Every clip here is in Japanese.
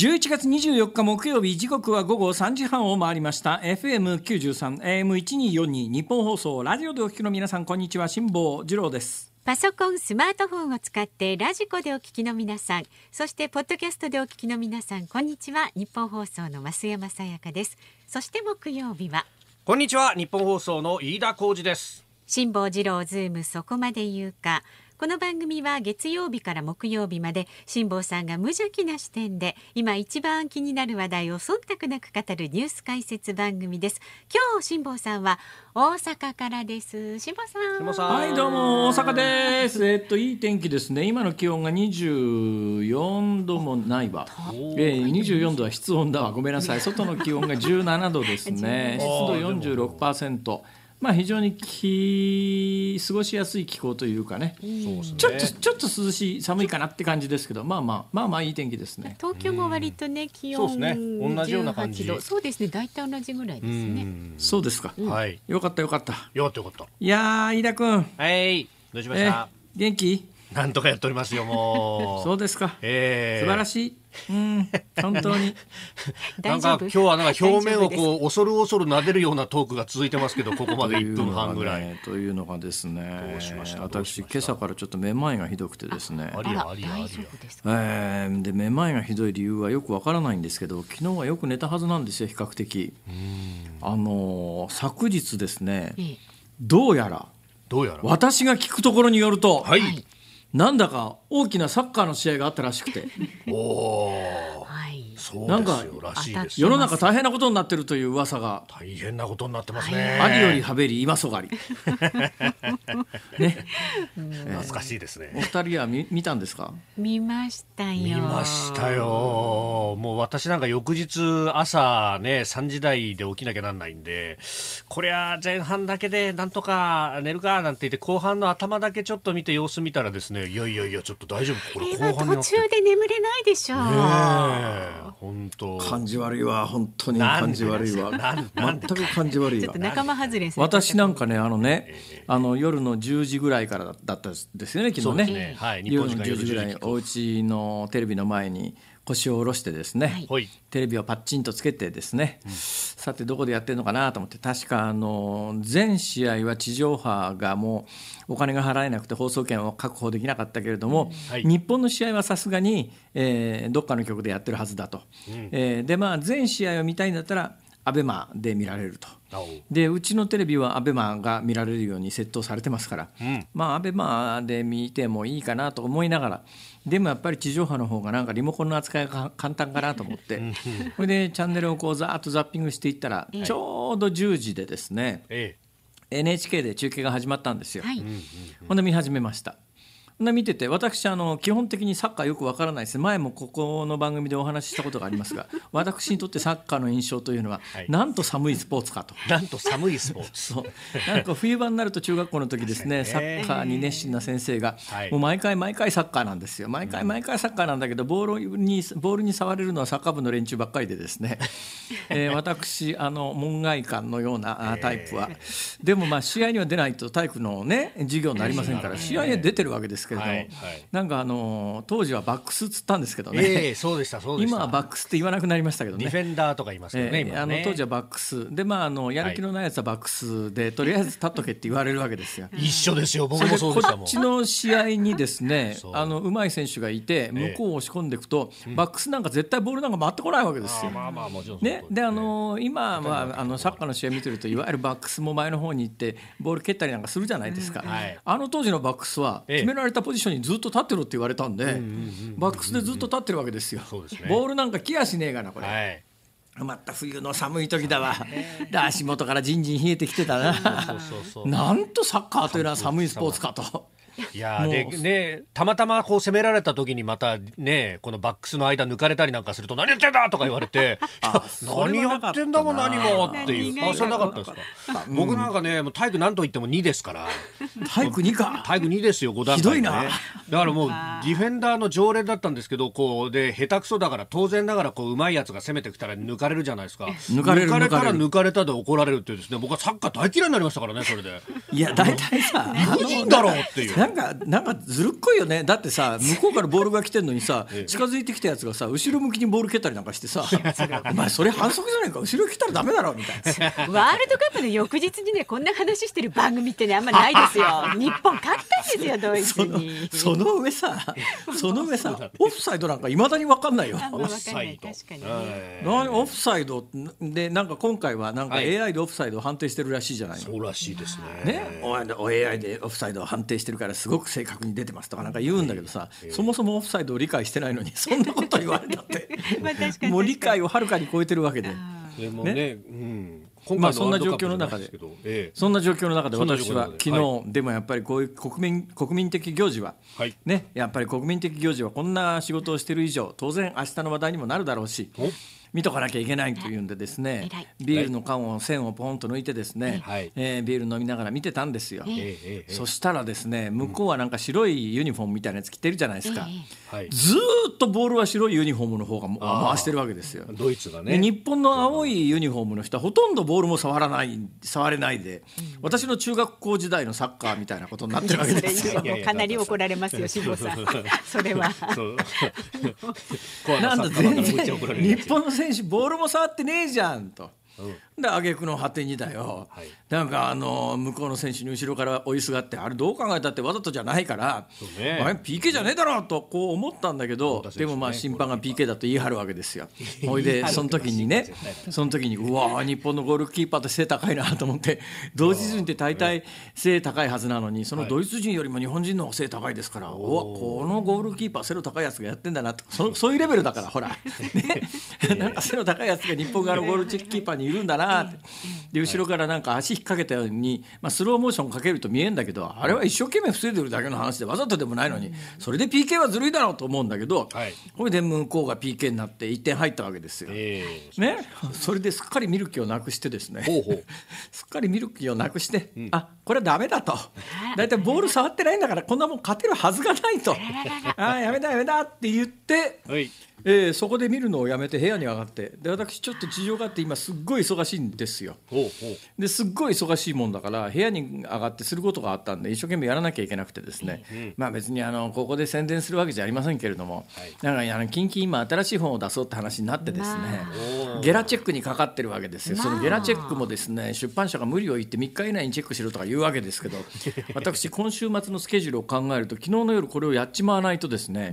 11月24日木曜日時刻は午後3時半を回りました FM93 AM1242 日本放送ラジオでお聞きの皆さんこんにちは辛坊治郎ですパソコンスマートフォンを使ってラジコでお聞きの皆さんそしてポッドキャストでお聞きの皆さんこんにちは日本放送の増山さやかですそして木曜日はこんにちは日本放送の飯田浩二です辛坊治郎ズームそこまで言うかこの番組は月曜日から木曜日まで辛坊さんが無邪気な視点で今一番気になる話題を忖度なく語るニュース解説番組です今日辛坊さんは大阪からです辛坊さんはいどうも大阪ですえっといい天気ですね今の気温が24度もないわ、えー、24度は室温だわごめんなさい外の気温が17度ですね 湿度46%まあ、非常にき過ごしやすい気候というかね、ね、ちょっとちょっと涼しい寒いかなって感じですけどまあまあまあまあいい天気ですね東京も割とね気温そうですね同じような感じそうですね大体同じぐらいですねそうですか、うん、はいよかったよかったよかったよかったいや飯田君はいどうしました、元気なんとかやっておりますよもう。そうですか。えー、素晴らしい。うん、本当に。なんか今日はなんか表面をこう恐る恐る撫でるようなトークが続いてますけど、ここまで1 分半ぐらい。ね、というのがですね。しし私今朝からちょっとめまいがひどくてですね。ありありありえー、でめまいがひどい理由はよくわからないんですけど、昨日はよく寝たはずなんですよ比較的。あの昨日ですね。どうやら。どうやら。私が聞くところによると。はい。はいなんだか大きなサッカーの試合があったらしくて おお、はいそうなんか世の中大変なことになってるという噂が大変なことになってますねありよりはべり今そがり ね、懐かしいですねお二人は見見たんですか見ましたよ見ましたよもう私なんか翌日朝ね三時台で起きなきゃなんないんでこれは前半だけでなんとか寝るかなんて言って後半の頭だけちょっと見て様子見たらですねいやいやいやちょっと大丈夫これ後半途中で眠れないでしょう、ね本当感じ悪いわ本当に感じ悪いわ全く感じ悪いわ私なんかねあのね、あの夜の10時ぐらいからだったですよね昨日ねね、はい、夜の10時ぐらいお家のテレビの前に腰を下ろしてですね、はい、テレビをパッチンとつけてですね、うん、さてどこでやってるのかなと思って確かあの全試合は地上波がもうお金が払えなくて放送権を確保できなかったけれども、はい、日本の試合はさすがに、えー、どっかの局でやってるはずだと、うん、えー、でまあ全試合を見たいんだったら ABEMA で見られると。でうちのテレビは ABEMA が見られるように窃盗されてますから、うん、まあ ABEMA で見てもいいかなと思いながらでもやっぱり地上波の方がなんかリモコンの扱いが簡単かなと思ってこれでチャンネルをこうざーっとザッピングしていったら、ちょうど10時でですね、NHK で中継が始まったんですよ、はい、ほんで見始めましたな見てて私あの基本的にサッカーよくわからないです前もここの番組でお話ししたことがありますが 私にとってサッカーの印象というのは、はい、なんと寒いスポーツかとなんと寒いスポーツ そうなんか冬場になると中学校の時ですねサッカーに熱心な先生が、もう毎回毎回サッカーなんですよ毎回毎回サッカーなんだけど、うん、ボールにボールに触れるのはサッカー部の連中ばっかりでですね、えー、私あの門外漢のようなタイプは、でもまあ試合には出ないと体育のね授業になりませんから試合には出てるわけですけれども、はいはい、なんかあの当時はバックスっつったんですけどね、えー、そうでしたそうでした今はバックスって言わなくなりましたけどねディフェンダーとか言いますよねえー、ねあの当時はバックスでまああのやる気のないやつはバックスで、はい、とりあえず立っとけって言われるわけですよ一緒ですよ僕もそうでしたこっちの試合にですねあのうまい選手がいて向こうを押し込んでいくと、えー、バックスなんか絶対ボールなんか回ってこないわけですよ、まあまあもちろんねであの今まああのサッカーの試合見てるといわゆるバックスも前の方に行ってボール蹴ったりなんかするじゃないですか、うんはい、あの当時のバックスは決められたたポジションにずっと立ってろって言われたんで、バックスでずっと立ってるわけですよ。ボールなんか来やしねえがなこれ。はいまた冬の寒い時だわ、足元からじんじん冷えてきてたななんとサッカーというのは寒いスポーツかと。いやでねたまたまこう攻められた時にまたねこのバックスの間抜かれたりなんかすると「何やってんだ!」とか言われて「あ何やってんだもん何も」っていうそれなかったですか、僕なんかねもう体育何と言っても2ですから体育2か体育2ですよ5段階、ね、ひどいなだからもうディフェンダーの常連だったんですけどこうで下手くそだから当然ながらこううまいやつが攻めてきたら抜かれるじゃないですか抜かれたら抜かれたで怒られるっていうですね僕はサッカー大嫌いになりましたからねそれでいや大体さ何人だろうっていう なんかなんかずるっこいよねだってさ 向こうからボールが来てんのにさ 近づいてきたやつがさ後ろ向きにボール蹴ったりなんかしてさ「お前それ反則じゃないか後ろ来たらダメだろ」みたいなワールドカップの翌日にねこんな話してる番組ってねあんまないですよ日本勝ったんですよドイツにその上さその上さオフサイドなんかいまだに分かんないよオフサイド確かに、ね、オフサイドでなんか今回はなんか AI でオフサイドを判定してるらしいじゃないの、はい、そうらしいですねねお AI でオフサイドを判定してるからすごく正確に出てますとかなんか言うんだけどさ、そもそもオフサイドを理解してないのにそんなこと言われたって もう理解をはるかに超えてるわけで。もね、ね、うん、まあそんな状況の中で、ええ、そんな状況の中で私は昨日、でもやっぱりこういう国民国民的行事は、はい、ねやっぱり国民的行事はこんな仕事をしている以上当然明日の話題にもなるだろうし。見とかなきゃいけないというんでですねビールの缶を線をポンと抜いてですね、はい、えー、ビール飲みながら見てたんですよ、えー、そしたらですね向こうはなんか白いユニフォームみたいなやつ着てるじゃないですか、えー、ずっとボールは白いユニフォームの方が回してるわけですよドイツがね日本の青いユニフォームの人はほとんどボールも触らない触れないで、私の中学校時代のサッカーみたいなことになってるわけですよかなり怒られますよ志保さんそれはなんだ全然日本の選手ボールも触ってねえじゃんと、で挙句の果てにだよ、はい、なんかあの向こうの選手に後ろから追いすがってあれどう考えたってわざとじゃないから、ね、あれ PK じゃねえだろとこう思ったんだけど、ね、でもまあ審判が PK だと言い張るわけですよ。ほいでその時にねその時にうわ日本のゴールキーパーって背高いなと思ってドイツ人って大体背高いはずなのにそのドイツ人よりも日本人の背高いですから、はい、このゴールキーパー背の高いやつがやってんだなとそそういうレベルだからほら、ね、なんか背の高いやつが日本側のゴールキーパーにいるんだなって、で後ろからなんか足引っ掛けたように、まあ、スローモーションかけると見えんだけどあれは一生懸命防いでるだけの話でわざとでもないのに、それで PK はずるいだろうと思うんだけど、はい、これで向こうが PK になって1点入ったわけですよ。えー、ね、それですっかり見る気をなくしてですね すっかり見る気をなくして、うん、あこれはダメだと大体ボール触ってないんだからこんなもん勝てるはずがないとあやめだやめだって言って。はいえー、そこで見るのをやめて部屋に上がってで私ちょっと事情があって今すっごい忙しいんですよですっごい忙しいもんだから部屋に上がってすることがあったんで一生懸命やらなきゃいけなくてですね、うんうん、まあ別にあのここで宣伝するわけじゃありませんけれども、はい、だからあの近々今新しい本を出そうって話になってですね、まあ、ゲラチェックにかかってるわけですよ、まあ、そのゲラチェックもですね出版社が無理を言って3日以内にチェックしろとか言うわけですけど 私今週末のスケジュールを考えると昨日の夜これをやっちまわないとですね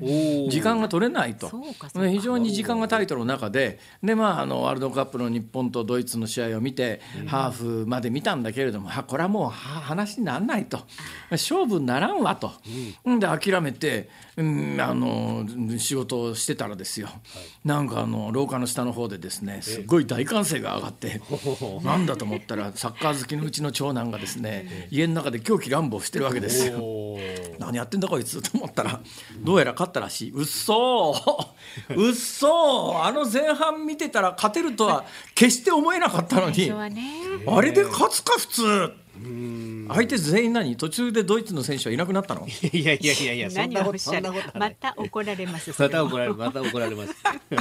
時間が取れないと。そうかそうね、非常に時間がタイトルの中でで、まあ、あのワールドカップの日本とドイツの試合を見て、ハーフまで見たんだけれどもこれはもう話にならないと勝負にならんわと、うん、で諦めて、うん、あの仕事をしてたらですよ、はい、なんかあの廊下の下の方でですねすごい大歓声が上がって、えなんだと思ったらサッカー好きのうちの長男がですね、家の中で狂気乱舞してるわけですよ。何やってんだこいつと思ったらどうやら勝ったらしい「うっそーうっそあの前半見てたら勝てるとは決して思えなかったのに、あれで勝つか普通相手全員何途中でドイツの選手はいなくなったのいやいやいやいやそんなことそんなことまた怒られますまた怒られますまた怒られます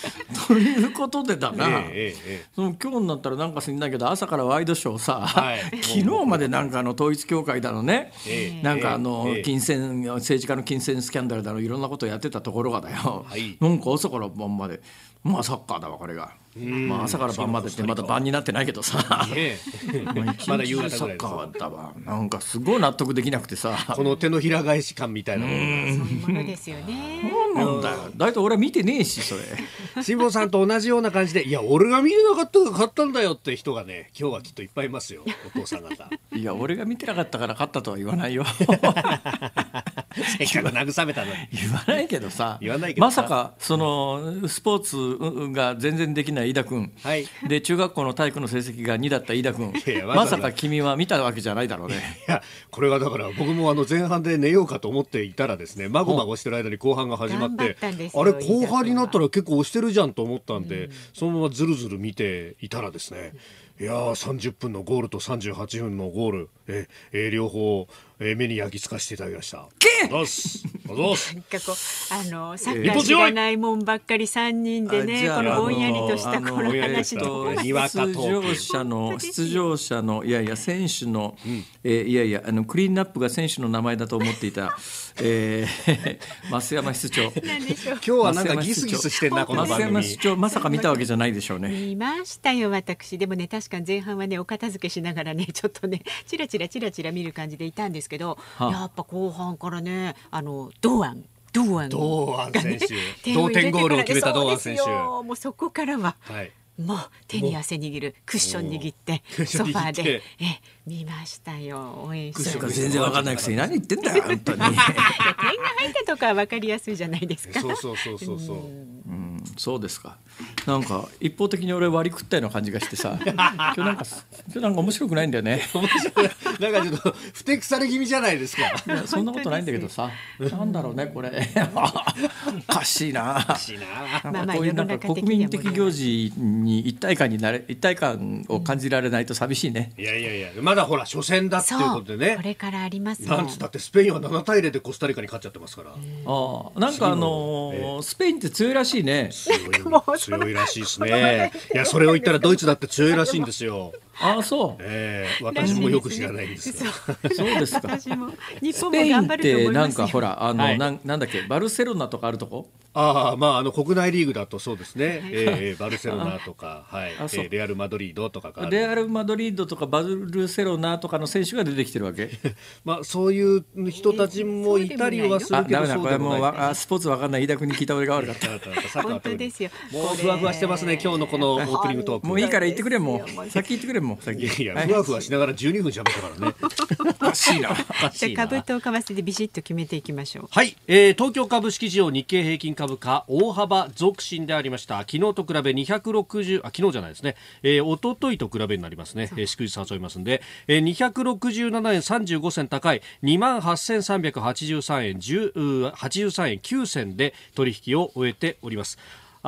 ということでだな、えええ、その今日になったらなんか知んないけど朝からワイドショーさ、はい、昨日までなんかあの統一教会だのね、なんかあの金銭、政治家の金銭スキャンダルだのいろんなことやってたところがだよ、はい、なんか朝から晩までまあサッカーだわこれが。まあ、朝から晩までってまだ晩になってないけどさ、まだ夕方らいサッカーだわなんかすごい納得できなくてさこの手のひら返し感みたいなものですよね。なんだよ大体俺は見てねえしそれ 辛坊さんと同じような感じでいや俺が見れなかったから買ったんだよって人がね今日はきっといっぱいいますよお父さん方 いや俺が見てなかったから買ったとは言わないよ せっかく慰めたのに言わないけどさ言わないけどまさかそのスポーツが全然できない飯田君、はい、で中学校の体育の成績が2だった飯田君まさか君は見たわけじゃないだろうねいやこれはだから僕もあの前半で寝ようかと思っていたらですねまごまごしてる間に後半が始まってあれ後半になったら結構押してるじゃんと思ったんで、うん、そのままずるずる見ていたらですねいやー30分のゴールと38分のゴールええ両方、え目に焼き付かしていただきました。どうすどうすなんかこうあのサッカー知らないもんばっかり三人でね、えー、このぼんやりとしたこの話出場者の出場者のいやいや選手の、うん、えー、いやいやあのクリーンナップが選手の名前だと思っていた、えー、増山室長今日はなんかギスギスしてんなこの番組室長まさか見たわけじゃないでしょうね見ましたよ私でもね確か前半はねお片付けしながらねちょっとねちらちらちら見る感じでいたんですけど、はあ、やっぱ後半からねあの堂安堂安がね同点ゴールを決めた堂安選手もうそこからは、はい、もう手に汗握るクッション握ってソファーでえ見ましたよ応援して全然わかんないくせに何言ってんだよ 本当に点が入ったとかわかりやすいじゃないですかそうそうそうそうそううんそうですかなんか一方的に俺割り食ったような感じがしてさ今日なんか今日なんか面白くないんだよね面白いなんかちょっと不適され気味じゃないですかそんなことないんだけどさなんだろうねこれ おかしいなかしいななんかこういうなんか国民的行事に一体感になれ一体感を感じられないと寂しいねいやいやいやまだほら初戦だっていうことでねこれからありますなんつったってスペインは7対0でコスタリカに勝っちゃってますからああなんかあのースペインって強いらしいね強いらしいですねいやそれを言ったらドイツだって強いらしいんですよああそう。ええ私もよく知らないんですが。そうですか。私も日本スペもイン頑張っるとて思いなんかほらあの、はいなんなんだっけバルセロナとかあるとこああ、まあ、あの国内リーグだとそうですね。ええバルセロナとか、はい、えあそうレアルマドリードとかレアル・マドリードとかバルセロナとかの選手が出てきてるわけ まあ、そういう人たちもいたりはすあるけど、メだそうこれもうわあスポーツわかんない飯田君に聞いた俺が悪かった 本当ですよもうふわふわしてますね今日のこのオープニングトークもういいから言ってくれもう先言ってくれもん最近いやふわふわしながら12分喋ったからね おかしいなじゃあ株と為替でビシッと決めていきましょうはい、えー、東京株式市場日経平均株価大幅続伸でありました昨日と比べ260あ昨日じゃないですね、えー、一昨日と比べになりますね、えー、祝日誘いますんで、えー、267円35銭高い2万8383円10 83円9銭で取引を終えております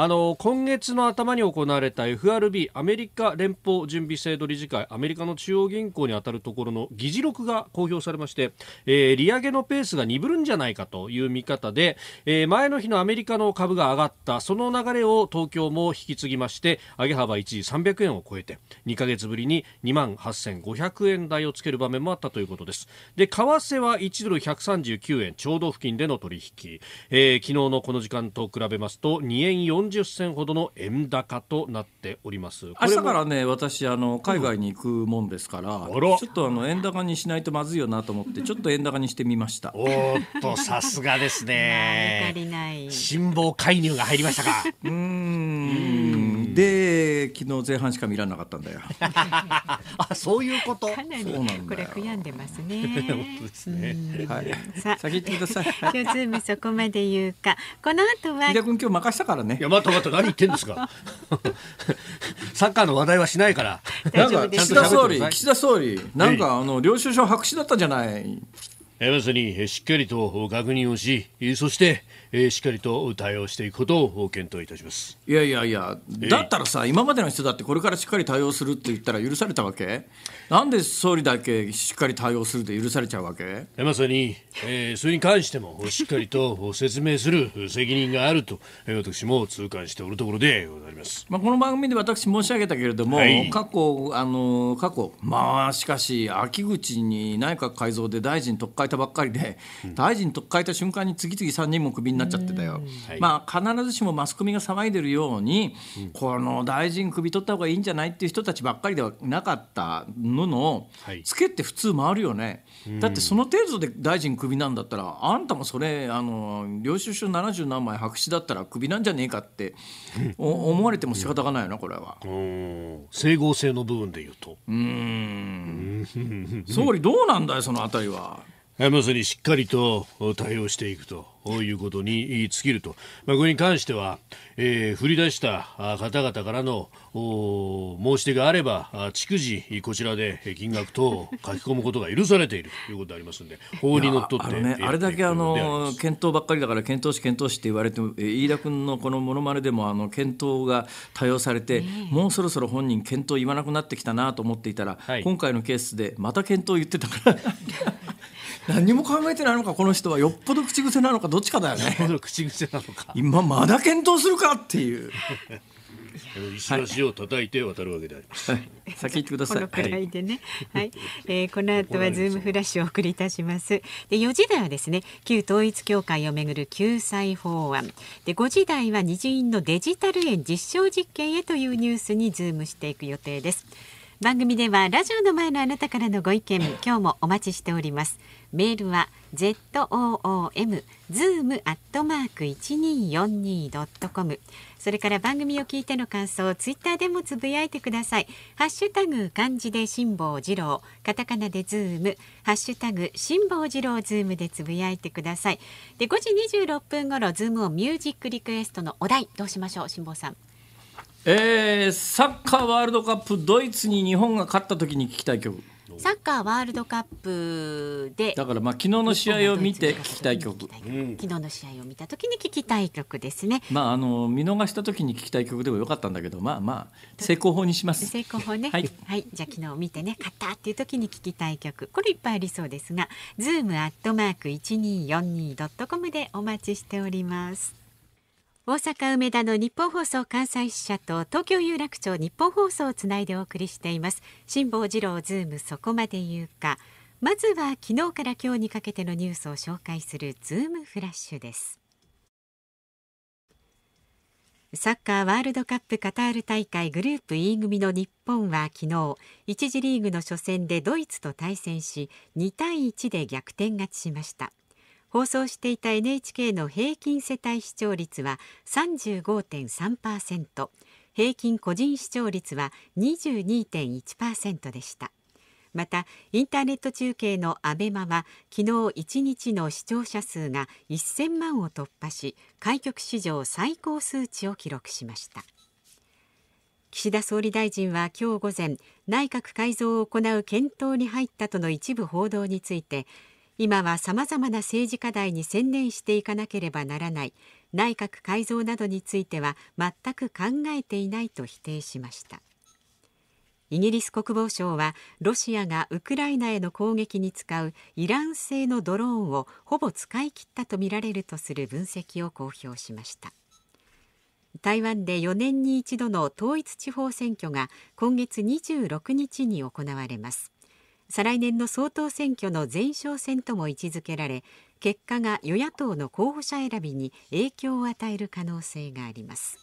あの今月の頭に行われた FRB アメリカ連邦準備制度理事会アメリカの中央銀行に当たるところの議事録が公表されまして、えー、利上げのペースが鈍るんじゃないかという見方で、えー、前の日のアメリカの株が上がったその流れを東京も引き継ぎまして上げ幅一時300円を超えて2か月ぶりに2万8500円台をつける場面もあったということですで為替は1ドル139円ちょうど付近での取引、えー、昨日のこの時間と比べますと2円40 40銭ほどの円高となっております明日からね私あの海外に行くもんですから、うん、らちょっとあの円高にしないとまずいよなと思ってちょっと円高にしてみましたおっとさすがですね 辛抱介入が入りましたか うんで昨日前半しか見られなかったんだよ あそういうことかなりこれ悔やんでますね 本当ですね、はい、さ先行ってください今日ズームそこまで言うかこの後は飯田君今日任したからねいや待って待何言ってんですか サッカーの話題はしないからなんか岸田総理岸田総理なんかあの領収書白紙だったじゃない別にしっかりと確認をしそしてえー、しっかりと対応していくことを検討いたしますいやいやいや、だったらさ、今までの人だってこれからしっかり対応するって言ったら許されたわけなんで総理だけしっかり対応するで許されちゃうわけまさに、えー、それに関してもしっかりと説明する責任があると、え私も痛感しておるところでございます、まあ、この番組で私申し上げたけれども、はい、過去あの過去まあしかし秋口に内閣改造で大臣っかえたばっかりで、うん、大臣かえた瞬間に次々3人もクビになっちゃってたよ。まあ、必ずしもマスコミが騒いでるように、この大臣首取った方がいいんじゃないっていう人たちばっかりではなかったのの、つけって普通回るよね。だってその程度で大臣首なんだったらあんたもそれあの領収書70何枚白紙だったら首なんじゃねえかって思われても仕方がないよなこれは。整合性の部分で言うと。うん総理どうなんだよその辺りは。まさにしっかりと対応していくということに尽きると、まあ、これに関しては、えー、振り出した方々からの申し出があれば、逐次、こちらで金額等を書き込むことが許されているということでありますので、法にのっとってあね、あれだけあの検討ばっかりだから、検討士、検討士って言われても、飯田君のこのものまねでもあの検討が多用されて、もうそろそろ本人、検討言わなくなってきたなと思っていたら、はい、今回のケースで、また検討言ってたから。何も考えてないのかこの人はよっぽど口癖なのかどっちかだよね口癖なのか今まだ検討するかっていう石橋を叩いて渡るわけであります。はい、先行ってください。このくらいでね。はい、えー、この後はズームフラッシュをお送りいたします。で、四時台はですね、旧統一教会をめぐる救済法案。で、五時台は日院のデジタル円実証実験へというニュースにズームしていく予定です。番組ではラジオの前のあなたからのご意見、今日もお待ちしております。メールは zoom zoom アットマーク一二四二ドットコム。それから番組を聞いての感想、ツイッターでもつぶやいてください。ハッシュタグ漢字で辛坊治郎、カタカナでズーム、ハッシュタグ辛坊治郎ズームでつぶやいてください。で五時二十六分頃ズームをミュージックリクエストのお題どうしましょう、辛坊さん。えー、サッカーワールドカップドイツに日本が勝った時に聞きたい曲。サッカーワールドカップでだからまあ昨日の試合を見て聞きたい曲、昨日の試合を見た時に聞きたい曲ですねまああの見逃した時に聞きたい曲でもよかったんだけどまあまあ 成功法にします成功法ねはい、はい、じゃあ昨日見てね勝ったっていう時に聞きたい曲これいっぱいありそうですが zoom アットマーク 1242.com でお待ちしております大阪梅田の日本放送関西支社と東京有楽町日本放送をつないでお送りしています辛坊治郎ズームそこまで言うかまずは昨日から今日にかけてのニュースを紹介するズームフラッシュですサッカーワールドカップカタール大会グループ E 組の日本は昨日1次リーグの初戦でドイツと対戦し2対1で逆転勝ちしました放送していた NHK の平均世帯視聴率は35.3%平均個人視聴率は22.1%でしたまたインターネット中継のアベマは昨日1日の視聴者数が1000万を突破し開局史上最高数値を記録しました岸田総理大臣は今日午前内閣改造を行う検討に入ったとの一部報道について今はさまざまな政治課題に専念していかなければならない内閣改造などについては全く考えていないと否定しましたイギリス国防省はロシアがウクライナへの攻撃に使うイラン製のドローンをほぼ使い切ったとみられるとする分析を公表しました台湾で4年に一度の統一地方選挙が今月26日に行われます再来年の総統選挙の前哨戦とも位置づけられ結果が与野党の候補者選びに影響を与える可能性があります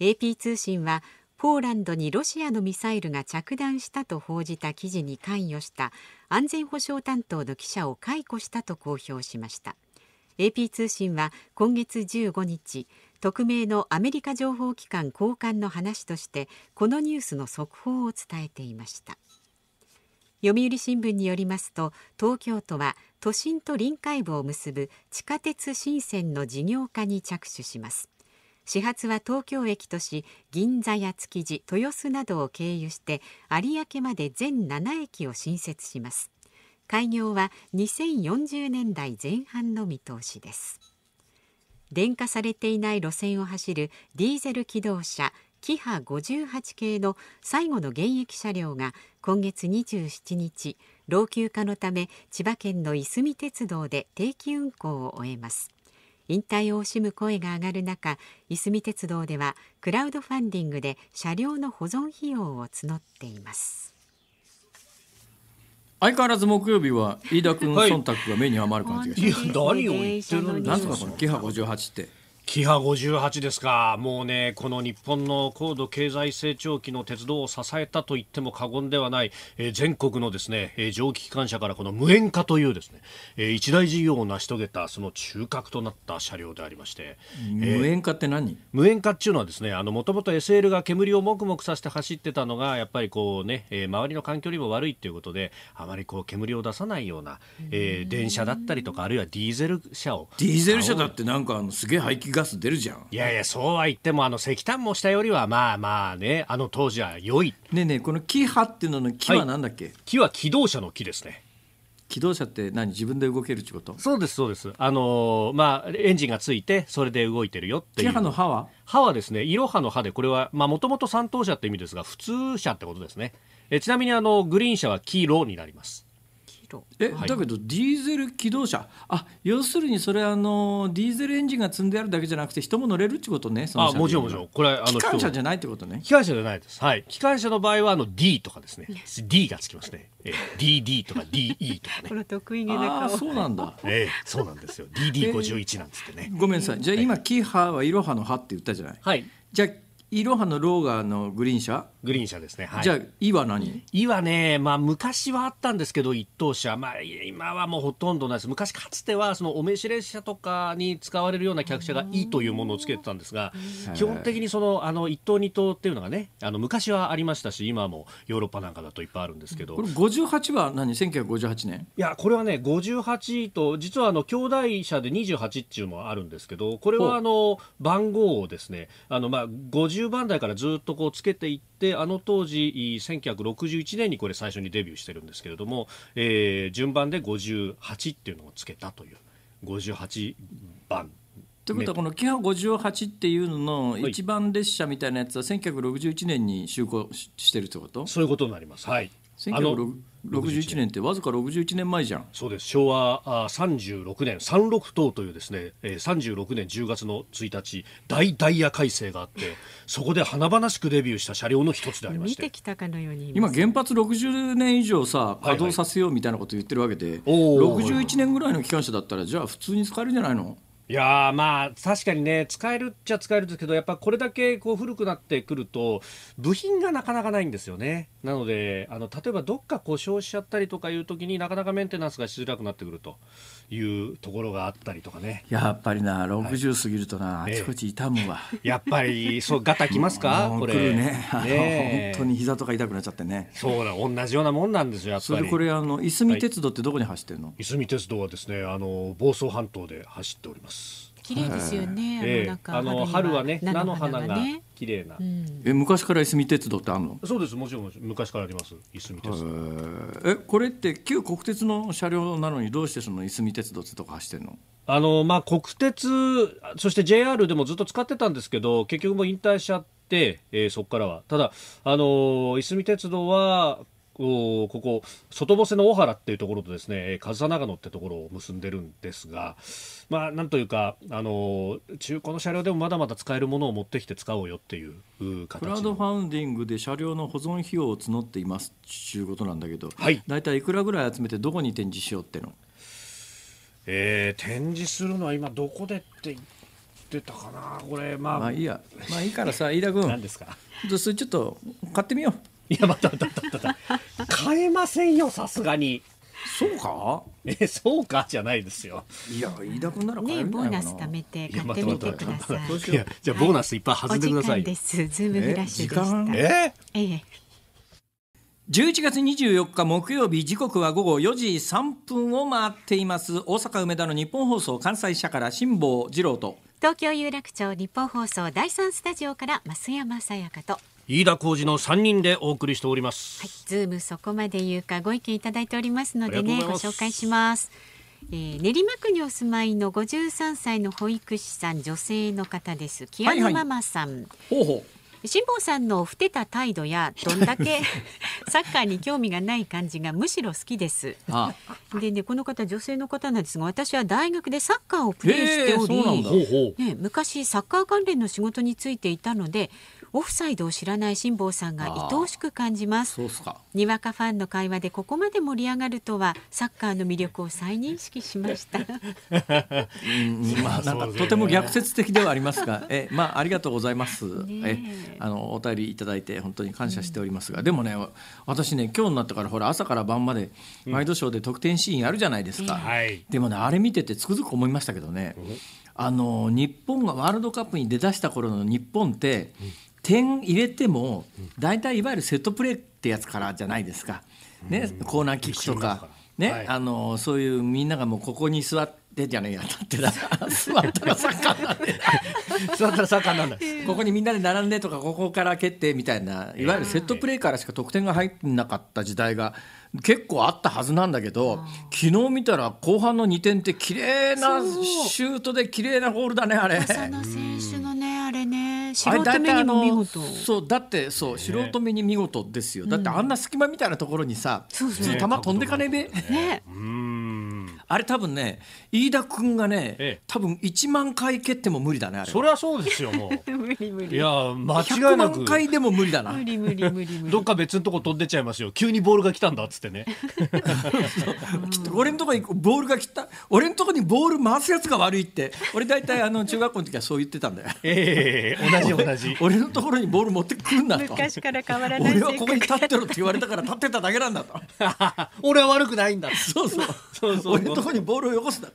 AP 通信はポーランドにロシアのミサイルが着弾したと報じた記事に関与した安全保障担当の記者を解雇したと公表しました AP 通信は今月15日匿名のアメリカ情報機関高官の話としてこのニュースの速報を伝えていました読売新聞によりますと東京都は都心と臨海部を結ぶ地下鉄新線の事業化に着手します始発は東京駅とし銀座や築地豊洲などを経由して有明まで全7駅を新設します開業は2040年代前半の見通しです電化されていない路線を走るディーゼル機動車キハ58系の最後の現役車両が今月27日老朽化のため千葉県のいすみ鉄道で定期運行を終えます引退を惜しむ声が上がる中いすみ鉄道ではクラウドファンディングで車両の保存費用を募っています相変わらず木曜日は飯田君忖度が目に余る感じがします、はい、いや何を言ってるんですかそのキハ58ってキハ58ですか、もうね、この日本の高度経済成長期の鉄道を支えたと言っても過言ではない、えー、全国のですね、えー、蒸気機関車からこの無煙化というですね、えー、一大事業を成し遂げた、その中核となった車両でありまして、無煙化って何、えー、無煙化っていうのはですね、もともと SL が煙をもくもくさせて走ってたのが、やっぱりこうね、えー、周りの環境にも悪いということで、あまりこう煙を出さないような、えー、電車だったりとか、あるいはディーゼル車を。ディーゼル車だってなんかあのすげえ排気ガス出るじゃんいやいやそうは言ってもあの石炭もしたよりはまあまあねあの当時は良いねねこのキハっていうのの木はなんだっけ、木は機動車の木ですね機動車って何自分で動けるってことそうですそうですあのーまあエンジンがついてそれで動いてるよってキいうハの歯は歯はですねいろはの歯でこれはまあもともと三等車って意味ですが普通車ってことですねえちなみにあのグリーン車は黄色になりますロえ、はい、だけどディーゼル機動車あ要するにそれあのディーゼルエンジンが積んであるだけじゃなくて人も乗れるってことねそのあもちろんもちろんこれあの機関車じゃないってことね機関車じゃないですはい機関車の場合はあの D とかですね D がつきますね、えー、DD とか DE とかねこれ得意げな顔そうなんだええー、そうなんですよ DD51 なんつってね、えー、ごめんなさいじゃあ今、キーハーはイロハのハ」って言ったじゃないはいじゃあいろのローガーのグリーン車グリーン車ですね、はい、じゃあ「い」は何?「い」はね、まあ、昔はあったんですけど一等車、まあ、今はもうほとんどないです昔かつてはそのお召し列車とかに使われるような客車が「い」というものをつけてたんですが基本的にそのあの一等二等っていうのがねあの昔はありましたし今もヨーロッパなんかだといっぱいあるんですけどこれ58は何百五十八年いやこれはね58と実はあの兄弟車で28っていうのもあるんですけどこれはあの番号をですねあの、まあ、50番台からずっとこうつけていってであの当時1961年にこれ最初にデビューしてるんですけれども、えー、順番で58っていうのをつけたという58番ということはこのキハ58っていうのの一番列車みたいなやつは1961年に就航してるってこと、い、そういうことになります。はい、あの61年ってわずか61年前じゃんそうです昭和あ36年三六等というですね、えー、36年10月の1日大ダイヤ改正があってそこで華々しくデビューした車両の一つでありまして見てきたかのように今原発60年以上さ稼働させようみたいなこと言ってるわけで、はいはい、61年ぐらいの機関車だったらじゃあ普通に使えるんじゃないのいやまあ確かにね使えるっちゃ使えるんですけどやっぱこれだけこう古くなってくると部品がなかなかないんですよねなのであの例えばどっか故障しちゃったりとかいう時になかなかメンテナンスがしづらくなってくるというところがあったりとかねやっぱりな60過ぎるとな、はい、あちこち痛むわ、ええ、やっぱりそうガタきますかこれ来るねね本当に膝とか痛くなっちゃってねそうだ同じようなもんなんですよやっぱりそれこれあのいすみ鉄道ってどこに走ってるの、はい、いすみ鉄道はですねあの房総半島で走っております綺麗ですよね、ええ、あの春はね菜の花が綺麗な、え昔からいすみ鉄道ってあるのそうですもちろん昔からありますいすみ鉄道えこれって旧国鉄の車両なのにどうしてそのいすみ鉄道ってとか走ってんのあのまあ国鉄そして JR でもずっと使ってたんですけど結局も引退しちゃって、えー、そこからはただあのいすみ鉄道はここ外干せの大原っていうところとですね上総長野ってところを結んでるんですがまあなんというかあの中古の車両でもまだまだ使えるものを持ってきて使おうよっていうクラウドファウンディングで車両の保存費用を募っていますっていうことなんだけど、はい、大体いくらぐらい集めてどこに展示しようってのえー、展示するのは今どこでって言ってたかなこれまあまあいいやまあいいからさ飯田君何ですかちょっと買ってみよういや、また、また、また、また。買えませんよ、さすがに。そうかえ、そうかじゃないですよ。いや、飯田君なら買えね、ボーナス貯めて買ってみてください。いや、じゃボーナスいっぱい外してください。はい、です。ズームブラッシュでした。えええ。11月24日木曜日時刻は午後4時3分を回っています大阪梅田の日本放送関西社から辛坊治郎と東京有楽町日本放送第三スタジオから増山さやかと飯田浩司の3人でお送りしております、はい、ズームそこまで言うかご意見いただいておりますのでねご紹介しますえー、練馬区にお住まいの53歳の保育士さん女性の方ですキアママさん、はいはい、ほうほう辛坊さんのふてた態度やどんだけ サッカーに興味がない感じがむしろ好きです。ああでねこの方女性の方なんですが私は大学でサッカーをプレーしており、ね、昔サッカー関連の仕事に就いていたのでオフサイドを知らない辛坊さんが愛おしく感じますにわかファンの会話でここまで盛り上がるとはサッカーの魅力を再認識しましたまあなんかとても逆説的ではありますが えまあありがとうございますえあのお便りいただいて本当に感謝しておりますが、うん、でもね私ね今日になってからほら朝から晩までワイドショーで特典シーンやるじゃないですか、うん、でもねあれ見ててつくづく思いましたけどね、うんあの日本がワールドカップに出だした頃の日本って、点入れても大体いわゆるセットプレーってやつからじゃないですか、ね、コーナーキックとか。ね、はい、あのそういうみんながもうここに座ってじゃねえや立ってだ 座ったらサッカーなんで 座ったらサッカーなんだ ここにみんなで並んでとかここから蹴ってみたいないわゆるセットプレーからしか得点が入んなかった時代が結構あったはずなんだけど昨日見たら後半の2点って綺麗なシュートで綺麗なホールだねあれ。浅野選手のねあれね素人目にも見事そうだってそう素人目に見事ですよ、だってあんな隙間みたいなところにさ、普通弾飛んでかねえべねねうんあれ多分ね飯田君がね、ええ、多分1万回蹴っても無理だねあれそりゃそうですよもう 無理無理いや間違いなく100万回でも無理だな無理無理無理どっか別のとこ飛んでちゃいますよ急にボールが来たんだっつってね 俺のとこにボールが来た俺のとこにボール回すやつが悪いって俺大体あの中学校の時はそう言ってたんだよええ同じ同じ 俺のところにボール持ってくんなと昔から変わらない俺はここに立ってろって言われたから立ってただけなんだと俺は悪くないんだそうそうそうそうとこにボールをよこすだと。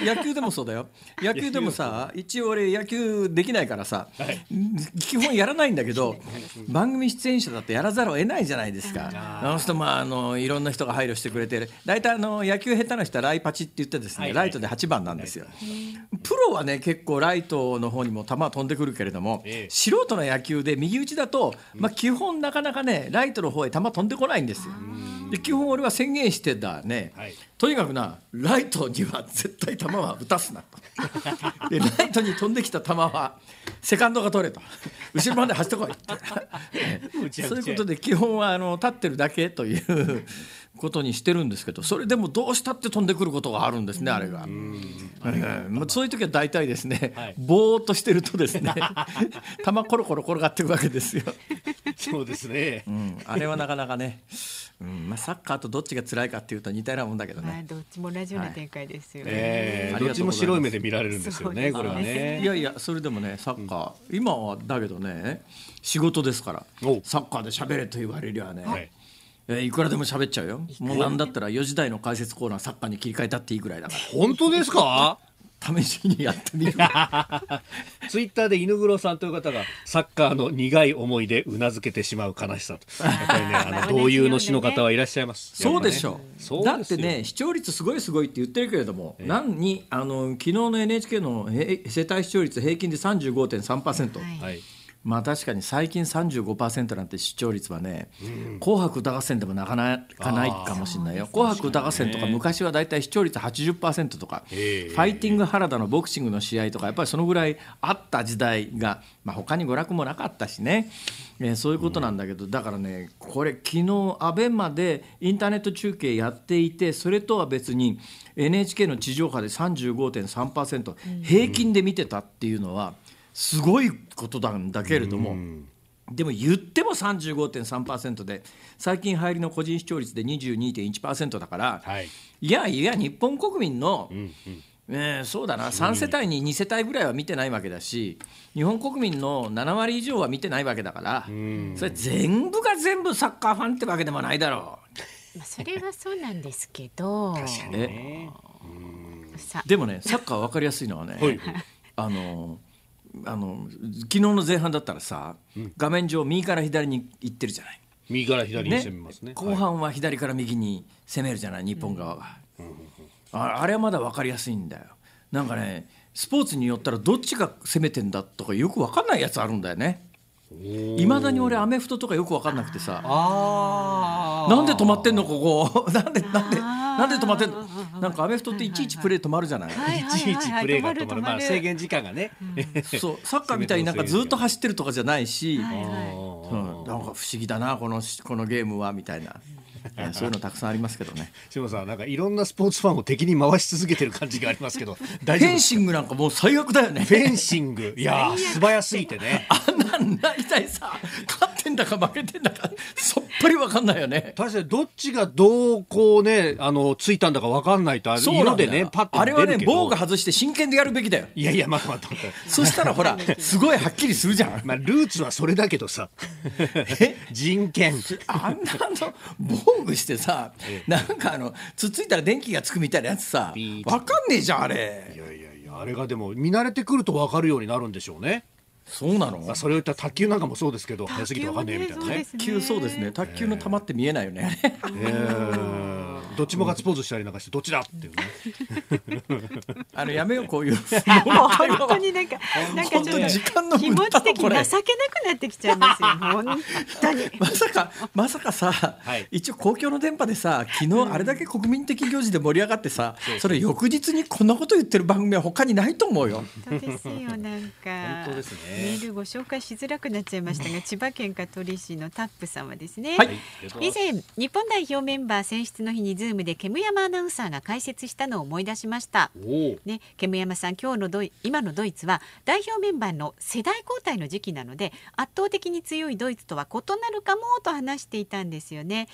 野球でもそうだよ 野球でもさ一応俺野球できないからさ、はい、基本やらないんだけど 番組出演者だってやらざるを得ないじゃないですかあの人まああのいろんな人が配慮してくれて大体あの野球下手な人はライパチって言ってですね、はいはい、ライトで8番なんですよ、はい、プロはね結構ライトの方にも球は飛んでくるけれども、え素人の野球で右打ちだと、まあ、基本なかなかねライトの方へ球飛んでこないんですよ。で基本俺は宣言してたね、はい、とにかくなライトには絶対球は打たすなと でライトに飛んできた球はセカンドが取れと後ろまで走ってこいって そういうことで基本はあの立ってるだけということにしてるんですけどそれでもどうしたって飛んでくることがあるんですねあれが。そういう時は大体ですね、はい、ぼーっとしてるとですね玉 コロコロ転がっていくわけですよ。そうですね、うん、あれはなかなかね、うんまあ、サッカーとどっちが辛いかっていうと似たようなもんだけどね、まあ、どっちも同じような展開ですよね、はいえー、どっちも白い目で見られるんですよね、ね、これはねいやいやそれでもねサッカー、うん、今はだけどね仕事ですからサッカーで喋れと言われりゃね、はいえいくらでも喋っちゃうよもうなんだったら4時台の解説コーナーサッカーに切り替えたっていいぐらいだから本当ですか試しにやってみる ツイッターで犬黒さんという方がサッカーの苦い思いでうなずけてしまう悲しさとやっぱりね あの同友の死の方はいらっしゃいますそうでしょう、だってね視聴率すごいすごいって言ってるけれども、何にあの昨日の NHK の世帯視聴率平均で35.3%、はいまあ確かに最近35%なんて視聴率はね、うん、紅白歌合戦でもなかなかないかもしれないよ、紅白歌合戦とか昔は大体視聴率80%とか、ファイティング原田のボクシングの試合とか、やっぱりそのぐらいあった時代が、まあ他に娯楽もなかったしね、えー、そういうことなんだけど、だからね、これ、昨日アベマでインターネット中継やっていて、それとは別に、NHK の地上波で35.3%、平均で見てたっていうのは、すごいことなんだけれども。でも言っても35.3%で最近入りの個人視聴率で22.1%だから、はい、いやいや日本国民の、うんうん、えー、そうだな3世帯に2世帯ぐらいは見てないわけだし日本国民の7割以上は見てないわけだから、それ全部が全部サッカーファンってわけでもないだろう。まあそれはそうなんですけどね、でもねサッカー分かりやすいのはね、はい、あのーあの昨日の前半だったらさ、画面上右から左に行ってるじゃない右から左に攻めますね後半は左から右に攻めるじゃない、日本側が、ああれはまだ分かりやすいんだよなんかねスポーツによったらどっちが攻めてんだとかよく分かんないやつあるんだよねいまだに俺アメフトとかよく分かんなくてさなんで止まってんのここ なんでなんでなんで止まってんのなんかアメフトっていちいちプレー止まるじゃない、いちいちプレーが止まるまあ制限時間がね、そうサッカーみたいになんかずっと走ってるとかじゃないし、うん、なんか不思議だなこのこのゲームはみたいな。えそういうのたくさんありますけどね志さんなんかいろんなスポーツファンを敵に回し続けてる感じがありますけど 大丈夫フェンシングなんかもう最悪だよねフェンシングいや素早すぎてね あんなんな大体さ勝ってんだか負けてんだかそっぱり分かんないよね確かにどっちがどうこうねあのついたんだか分かんないとあれ色でねパッとあれはね棒が外して真剣でやるべきだよいやいやまあまあそしたらほら すごいはっきりするじゃんまあルーツはそれだけどさ人権あんなの棒工具してさ、なんかあのつっついたら電気がつくみたいなやつさ分かんねえじゃんあれいやいやいやあれがでも見慣れてくると分かるようになるんでしょうねそうなの、あ、それを言った卓球なんかもそうですけど、早すぎてわかんねえみたいなね。卓球そうですね。卓球の球って見えないよね。え ー、どっちもガッツポーズしたりなんかして、どっちだっていうね。あのやめようこういう。本当になんか、なんかちょっと気持ち的情けなくなってきちゃいますよ。本当に。まさかまさかさ、はい、一応公共の電波でさ、昨日あれだけ国民的行事で盛り上がってさ、うん、それ翌日にこんなこと言ってる番組は他にないと思うよ。本当ですよなんか。本当ですね。メールご紹介しづらくなっちゃいましたが、千葉県香取市のタップさんはですね、はい、以前日本代表メンバー選出の日にズームで煙山アナウンサーが解説したのを思い出しました。ね、煙山さん、今日のドイ今のドイツは代表メンバーの世代交代の時期なので圧倒的に強いドイツとは異なるかもと話していたんですよね。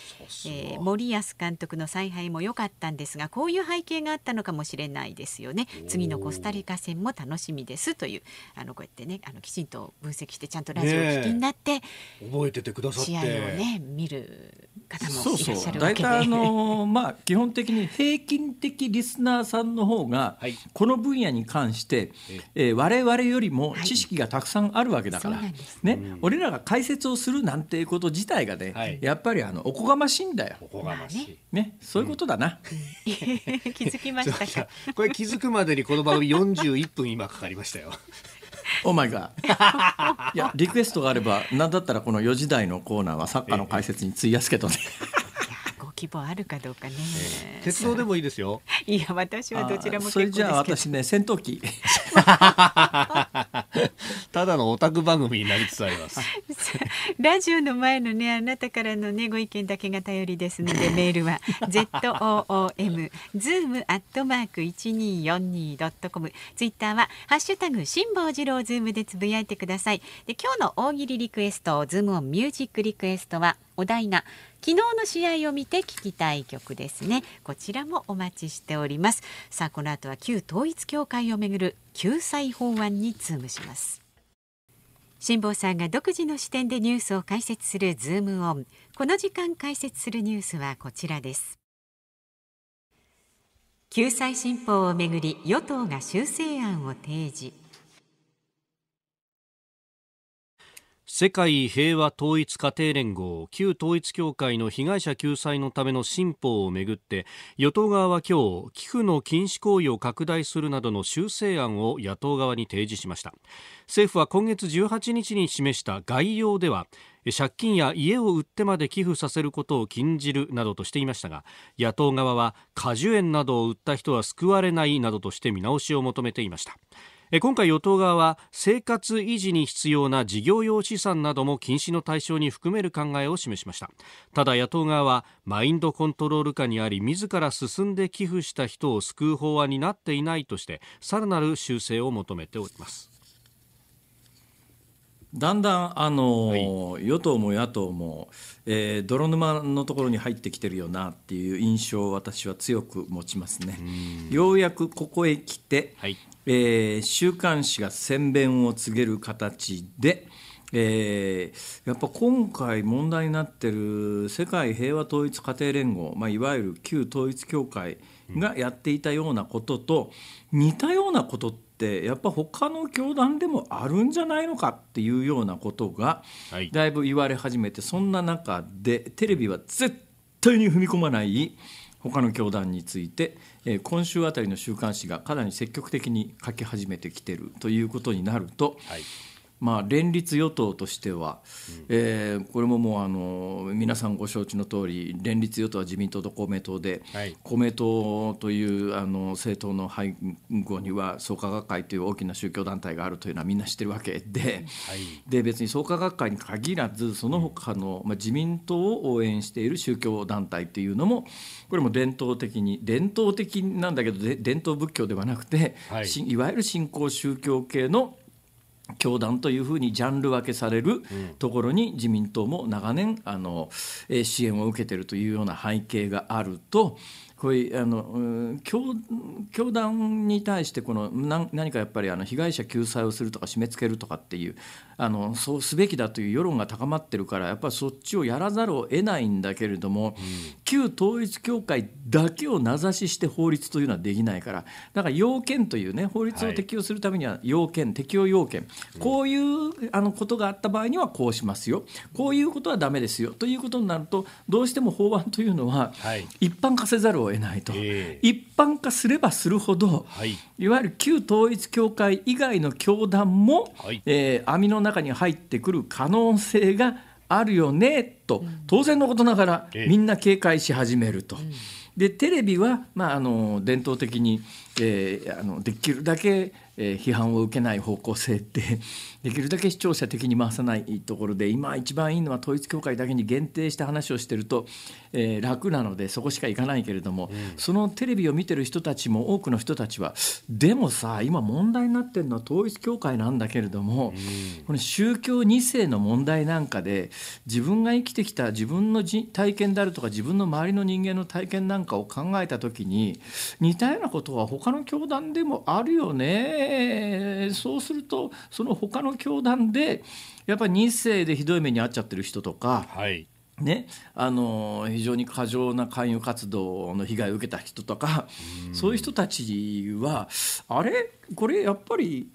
えー、森保監督の采配も良かったんですが、こういう背景があったのかもしれないですよね。次のコスタリカ戦も楽しみですというあのこうやってねあのきちんと分析してちゃんとラジオを聞きになって、ね、覚えててくださって試合をね見る方もいらっしゃるわけで大体あのー、まあ基本的に平均的リスナーさんの方が、はい、この分野に関して、えー、我々よりも知識がたくさんあるわけだから、はい、ね、うん、俺らが解説をするなんていうこと自体がね、はい、やっぱりあのおこがましいんだよ。おこがましい、ね、そういうことだな。うん、気づきましたかこれ気づくまでにこの番組41分今かかりましたよ。オーマイガー。いや、リクエストがあれば、なんだったらこの4時台のコーナーはサッカーの解説に費やすけどね。希望あるかどうかね、鉄道でもいいですよ いや私はどちらもそれじゃあ私ね戦闘機 ただのオタク番組になりつつあります ラジオの前のねあなたからのねご意見だけが頼りですのでメールは z o o m ズームアットマーク一二四二ドットコムツイッターはハッシュタグ辛坊治郎ズームでつぶやいてくださいで今日の大喜利リクエストズームオンミュージックリクエストはお題が昨日の試合を見て聞きたい曲ですねこちらもお待ちしておりますさあこの後は旧統一教会をめぐる救済法案にズームします辛坊さんが独自の視点でニュースを解説するズームオンこの時間解説するニュースはこちらです救済新法をめぐり与党が修正案を提示世界平和統一家庭連合旧統一教会の被害者救済のための新法をめぐって与党側は今日寄付の禁止行為を拡大するなどの修正案を野党側に提示しました政府は今月18日に示した概要では借金や家を売ってまで寄付させることを禁じるなどとしていましたが野党側は果樹園などを売った人は救われないなどとして見直しを求めていました今回与党側は生活維持に必要な事業用資産なども禁止の対象に含める考えを示しましたただ野党側はマインドコントロール下にあり自ら進んで寄付した人を救う法案になっていないとしてさらなる修正を求めておりますだんだんあの、はい、与党も野党も、えー、泥沼のところに入ってきてるよなっていう印象を私は強く持ちますね。ようやくここへ来て、はいえー、週刊誌が宣伝を告げる形で、えー、やっぱ今回問題になってる世界平和統一家庭連合、まあ、いわゆる旧統一教会がやっていたようなことと、似たようなことってやっぱ他の教団でもあるんじゃないのかっていうようなことがだいぶ言われ始めて、そんな中でテレビは絶対に踏み込まない。他の教団について、え今週あたりの週刊誌がかなり積極的に書き始めてきてるということになると、はいまあ、連立与党としては、えー、これももうあの皆さんご承知の通り連立与党は自民党と公明党で、公明党というあの政党の背後には創価学会という大きな宗教団体があるというのはみんな知ってるわけで,、で別に創価学会に限らずその他の、まあ、自民党を応援している宗教団体というのもこれも伝統的に伝統的なんだけど伝統仏教ではなくて、い、いわゆる新興宗教系の教団というふうにジャンル分けされるところに自民党も長年あの支援を受けているというような背景があるとこういうあの教教団に対してこの何かやっぱりあの被害者救済をするとか締め付けるとかっていうあのそうすべきだという世論が高まってるからやっぱりそっちをやらざるを得ないんだけれども、うん、旧統一教会だけを名指しして法律というのはできないからだから要件というね法律を適用するためには要件、はい、適用要件こういうあのことがあった場合にはこうしますよこういうことはだめですよということになるとどうしても法案というのは一般化せざるを得ないと、えー、一般化すればするほど、はい、いわゆる旧統一教会以外の教団も、はい、えー、網の中に入ってくる可能性があるよねと、うん、当然のことながら、えー、みんな警戒し始めると。うんでテレビは、まあ、あの伝統的に、えー、あのできるだけ、えー、批判を受けない方向性ってできるだけ視聴者的に回さないところで今一番いいのは統一教会だけに限定して話をしてると、えー、楽なのでそこしか行かないけれども、うん、そのテレビを見てる人たちも多くの人たちはでもさ今問題になってるのは統一教会なんだけれども、うん、この宗教2世の問題なんかで自分が生きてきた自分の体験であるとか自分の周りの人間の体験なんかを考えた時に似たようなことは他の教団でもあるよねそうするとその他のの教団でやっぱり2世でひどい目に遭っちゃってる人とか、はい、ね、あの非常に過剰な勧誘活動の被害を受けた人とかそういう人たちはあれこれやっぱり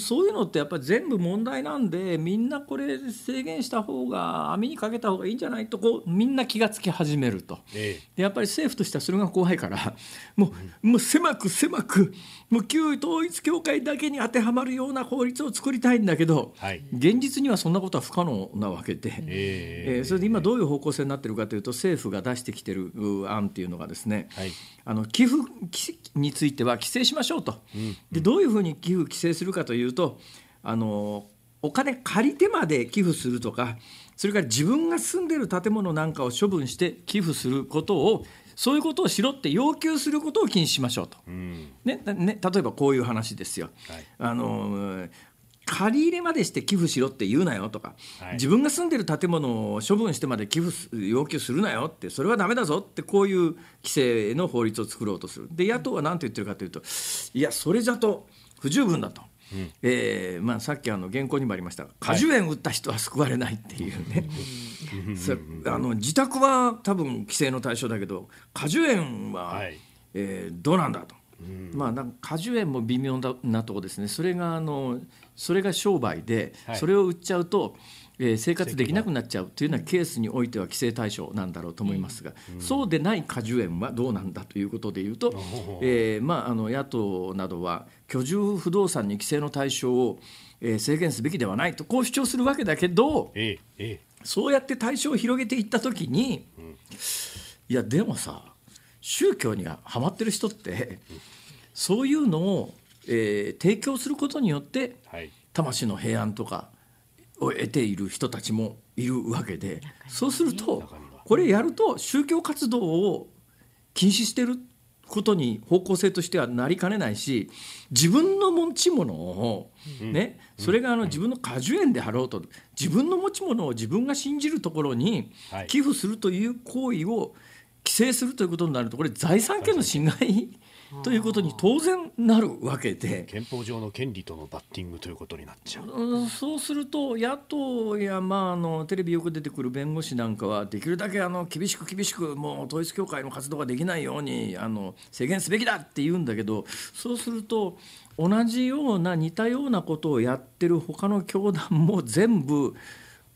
そういうのってやっぱり全部問題なんでみんなこれ制限した方が網にかけた方がいいんじゃないとこうみんな気が付き始めると、ええ、やっぱり政府としてはそれが怖いからもう,、もう狭く狭くもう旧統一教会だけに当てはまるような法律を作りたいんだけど、はい、現実にはそんなことは不可能なわけで、えええー、それで今どういう方向性になってるかというと政府が出してきてる案っていうのがですね、はい、あの寄付については規制しましょうと、うんうん、でどういうふうに寄付規制するかかというとあのお金借りてまで寄付するとかそれから自分が住んでる建物なんかを処分して寄付することをそういうことをしろって要求することを禁止しましょうと、うんねね、例えばこういう話ですよ。はい、あの借り入れまでして寄付しろって言うなよとか、はい、自分が住んでる建物を処分してまで寄付要求するなよってそれはだめだぞってこういう規制の法律を作ろうとするで野党は何て言ってるかというといやそれじゃと不十分だとうん、えー、まあ、さっきあの原稿にもありましたが果樹園売った人は救われないっていうね、はい、あの自宅は多分規制の対象だけど果樹園は、はい、えー、どうなんだと。うん、まあ、なんか果樹園も微妙なとこですねそれがあのそれが商売で、はい、それを売っちゃうとえ生活できなくなっちゃうというようなケースにおいては規制対象なんだろうと思いますが、そうでない果樹園はどうなんだということでいうと、えまあ、あの野党などは居住不動産に規制の対象を、え制限すべきではないとこう主張するわけだけど、そうやって対象を広げていった時に、いやでもさ宗教にはまってる人ってそういうのを、え提供することによって、魂の平安とか。を得ている人たちもいるわけでそうするとこれやると宗教活動を禁止してることに方向性としてはなりかねないし自分の持ち物を、ねそれがあの自分の果樹園であろうと自分の持ち物を自分が信じるところに寄付するという行為を規制するということになるとこれ財産権の侵害ということに当然なるわけで憲法上の権利とのバッティングということになっちゃう、そうすると野党や、まあ、あのテレビよく出てくる弁護士なんかはできるだけあの厳しく厳しくもう統一教会の活動ができないようにあの制限すべきだって言うんだけどそうすると同じような似たようなことをやってる他の教団も全部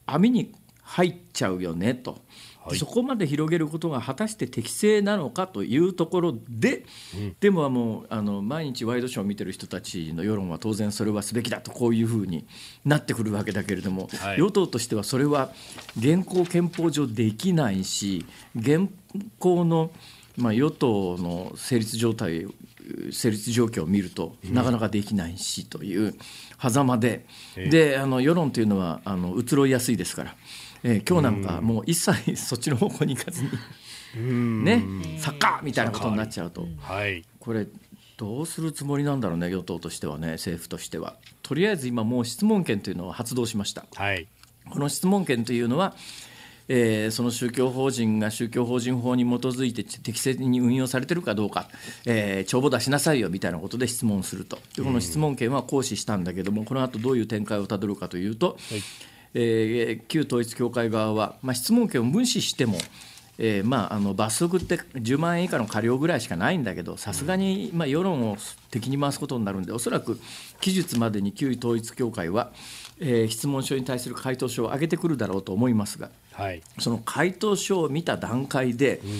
網に入っちゃうよねと。はい、そこまで広げることが果たして適正なのかというところで、うん、でももうあの毎日ワイドショーを見てる人たちの世論は当然それはすべきだとこういうふうになってくるわけだけれども、はい、与党としてはそれは現行憲法上できないし現行の、まあ、与党の成立状態成立状況を見るとなかなかできないしという狭間で、うん、であの世論というのはあの移ろいやすいですから。えー、今日なんかもう一切そっちの方向に行かずに、ねサッカーみたいなことになっちゃうと、はい、これどうするつもりなんだろうね与党としてはね政府としてはとりあえず今もう質問権というのを発動しました、はい、この質問権というのはえー、その宗教法人が宗教法人法に基づいて適切に運用されてるかどうか、えー、帳簿出しなさいよみたいなことで質問すると、この質問権は行使したんだけども、このあとどういう展開をたどるかというと、はいえー、旧統一教会側は、まあ、質問権を無視しても、えーまあ、あの罰則って10万円以下の過料ぐらいしかないんだけどさすがに、まあ、世論を敵に回すことになるんでおそらく期日までに旧統一教会は、えー、質問書に対する回答書を上げてくるだろうと思いますが、はい、その回答書を見た段階で、うん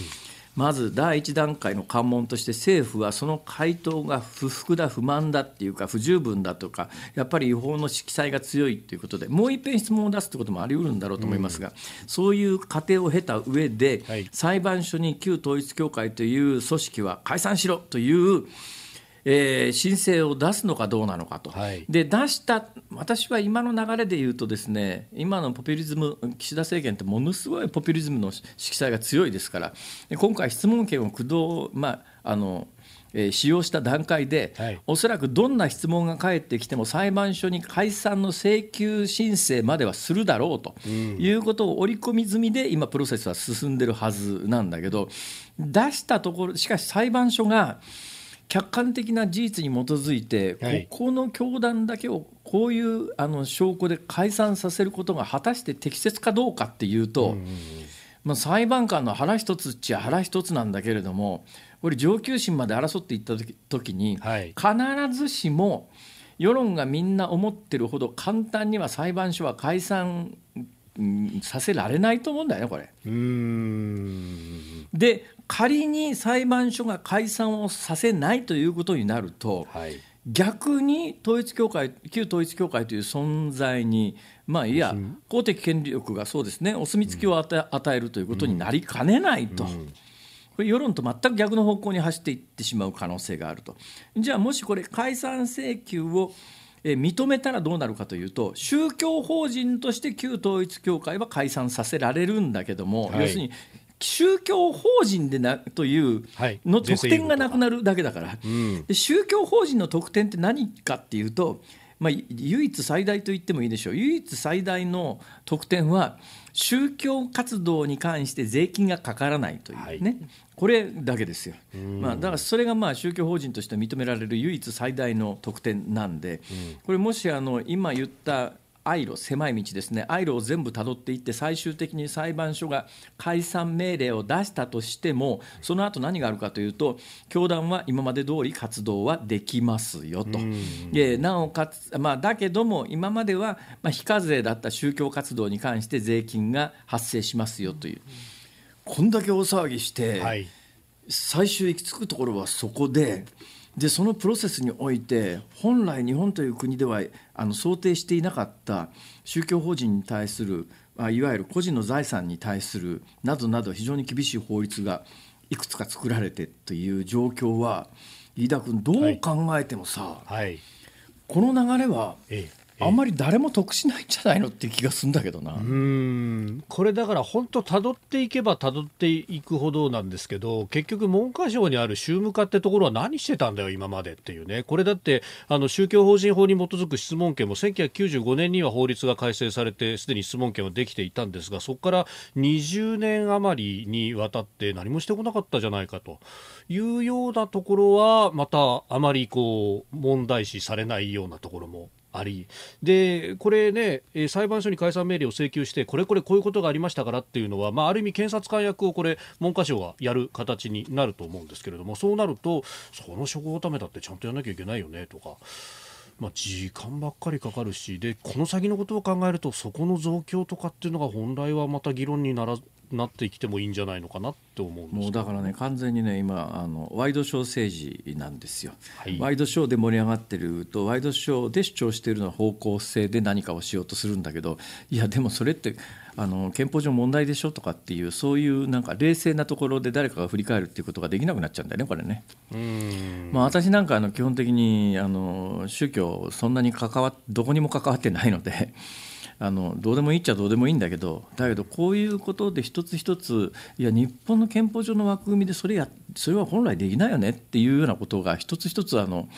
まず第1段階の関門として政府はその回答が不服だ不満だっていうか不十分だとかやっぱり違法の色彩が強いということでもういっぺん質問を出すということもありうるんだろうと思いますが、そういう過程を経た上で、裁判所に旧統一教会という組織は解散しろというえー、申請を出すのかどうなのかと、はい、で出した私は今の流れで言うとですね今のポピュリズム岸田政権ってものすごいポピュリズムの色彩が強いですから今回質問権を駆動、まあ、あのえー、使用した段階で、はい、おそらくどんな質問が返ってきても裁判所に解散の請求申請まではするだろうと、うん、いうことを織り込み済みで今プロセスは進んでるはずなんだけど出したところしかし裁判所が。客観的な事実に基づいて、はい、ここの教団だけをこういうあの証拠で解散させることが果たして適切かどうかっていうと、うん、まあ、裁判官の腹一つっちゃ腹一つなんだけれどもこれ上級審まで争っていった時時に、はい、必ずしも世論がみんな思ってるほど簡単には裁判所は解散させられないと思うんだよねこれ。うんで仮に裁判所が解散をさせないということになると、はい、逆に統一教会旧統一教会という存在に、まあ、いや公的権力がそうですねお墨付きを与えるということになりかねないと。うんうんこれ世論と全く逆の方向に走っていってしまう可能性があると。じゃあもしこれ解散請求を認めたらどうなるかというと宗教法人として旧統一教会は解散させられるんだけども、はい、要するに宗教法人でなというの特典がなくなるだけだから、はい、宗教法人の特典って何かっていうと、まあ、唯一最大と言ってもいいでしょう唯一最大の特典は宗教活動に関して税金がかからないというね、はい、これだけですよ、まあ、だからそれがまあ宗教法人として認められる唯一最大の特典なんで、これもしあの今言ったアイロ狭い道ですねアイロを全部たどっていって最終的に裁判所が解散命令を出したとしてもその後何があるかというと教団は今まで通り活動はできますよと。でなおかつ、まあ、だけども今までは、ま非課税だった宗教活動に関して税金が発生しますよという。こんだけ大騒ぎして、最終行き着くところはそこで。でそのプロセスにおいて本来日本という国ではあの想定していなかった宗教法人に対するあいわゆる個人の財産に対するなどなど非常に厳しい法律がいくつか作られてという状況は飯田君どう考えてもさ、はいはい、この流れは、ええあんまり誰も得しないんじゃないのって気がするんだけどなうんこれだから本当たどっていけばたどっていくほどなんですけど結局文科省にある宗務課ってところは何してたんだよ今までっていうねこれだってあの宗教法人法に基づく質問権も1995年には法律が改正されてすでに質問権はできていたんですがそこから20年余りにわたって何もしてこなかったじゃないかというようなところはまたあまりこう問題視されないようなところもありでこれね裁判所に解散命令を請求してこれこれこういうことがありましたからっていうのは、まあ、ある意味検察官役をこれ文科省がやる形になると思うんですけれどもそうなるとその処方ためだってちゃんとやらなきゃいけないよねとか。まあ、時間ばっかりかかるしでこの先のことを考えるとそこの増強とかっていうのが本来はまた議論にならなってきてもいいんじゃないのかなって思うもうだからね完全にね今あのワイドショー政治なんですよ、はい、ワイドショーで盛り上がってるとワイドショーで主張しているのは方向性で何かをしようとするんだけどいやでもそれってあの憲法上問題でしょとかっていうそういうなんか冷静なところで誰かが振り返るっていうことができなくなっちゃうんだよねこれね。うん、まあ、私なんかあの基本的にあの宗教そんなに関わどこにも関わってないのであのどうでもいいっちゃどうでもいいんだけどだけどこういうことで一つ一ついや日本の憲法上の枠組みでそれやそれは本来できないよねっていうようなことが一つ一つあの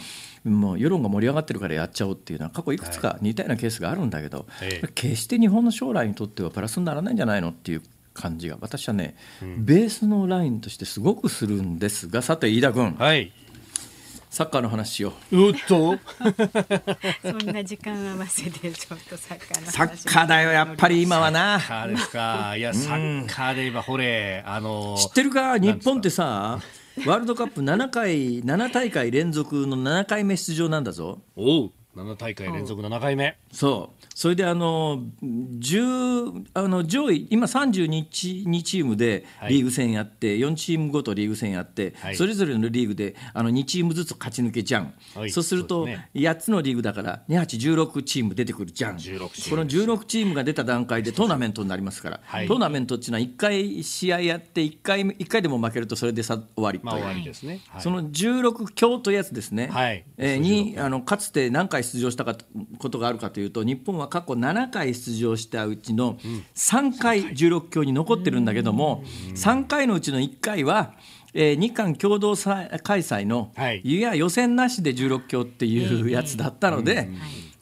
もう世論が盛り上がってるからやっちゃおうっていうのは過去いくつか似たようなケースがあるんだけど、はい、決して日本の将来にとってはプラスにならないんじゃないのっていう感じが私はね、うん、ベースのラインとしてすごくするんですがさて飯田君。はいサッカーの話ようっと。そんな時間合わせでちょっとサッカーのサッカーだよやっぱり今はな。サッカーですか。いや、サッカーで今ほれあの知ってるか日本ってさ。ワールドカップ7回7大会連続の7回目出場なんだぞ。おう7大会連続7回目、そうそれであの10あの上位今32チームでリーグ戦やって、は4チームごとリーグ戦やって、はいそれぞれのリーグであの2チームずつ勝ち抜けじゃん、はいそうすると8つのリーグだから2816チーム出てくるじゃん16チームこの16チームが出た段階でトーナメントになりますから、はいトーナメントっていうのは1回試合やって1回 ,1 回でも負けるとそれでさ終わりとまあ終わりですね、はい、その16強というやつですね、はいえーにあのかつて何回出場したかことがあるかというと日本は過去7回出場したうちの3回16強に残ってるんだけども3回のうちの1回はえー、日韓共同開催の、い、や予選なしで16強っていうやつだったので、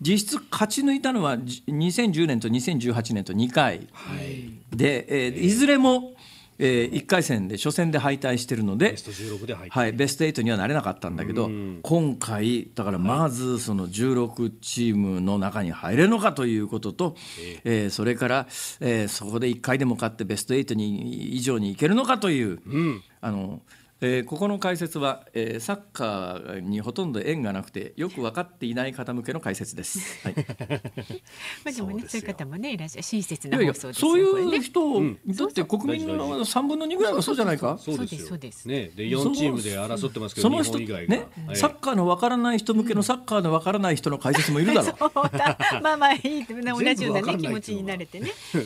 実質勝ち抜いたのは2010年と2018年と2回、で、えいずれもえー、1回戦で初戦で敗退してるのでベストで敗退、ベスト8にはなれなかったんだけど今回だからまずその16チームの中に入れるのかということと、えー、それから、えー、そこで1回でも勝ってベスト8に以上にいけるのかという、うん、あの。えー、ここの解説は、えー、サッカーにほとんど縁がなくてよく分かっていない方向けの解説です。はい、まあでもねそういう方もねいらっしゃい親切な放送ですそういう人にとって国民の三分の二ぐらいはそうじゃないか。そうですそうです。ねで四チームで争ってますけどその人ね、サッカーの分からない人向けのサッカーの分からない人の解説もいるだろう。まあまあいい同じようなね気持ちになれてねそう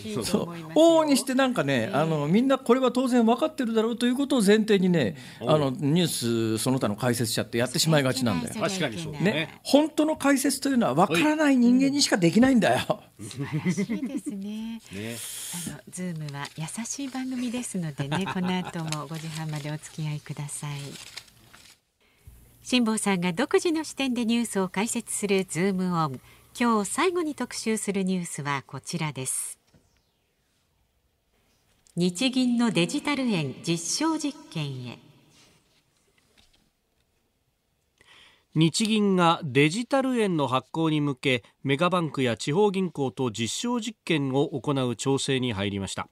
往々にしてなんかねあのみんなこれは当然分かってるだろうということを前提にね。あのニュースその他の解説者ってやってしまいがちなんだよ。確かにそうね、本当の解説というのは分からない人間にしかできないんだよ。素晴らしいですね。ねあのズームは優しい番組ですのでね、この後も5時半までお付き合いください。辛坊さんが独自の視点でニュースを解説するズームオン。今日最後に特集するニュースはこちらです。日銀のデジタル円実証実験へ。日銀がデジタル円の発行に向けメガバンクや地方銀行と実証実験を行う調整に入りました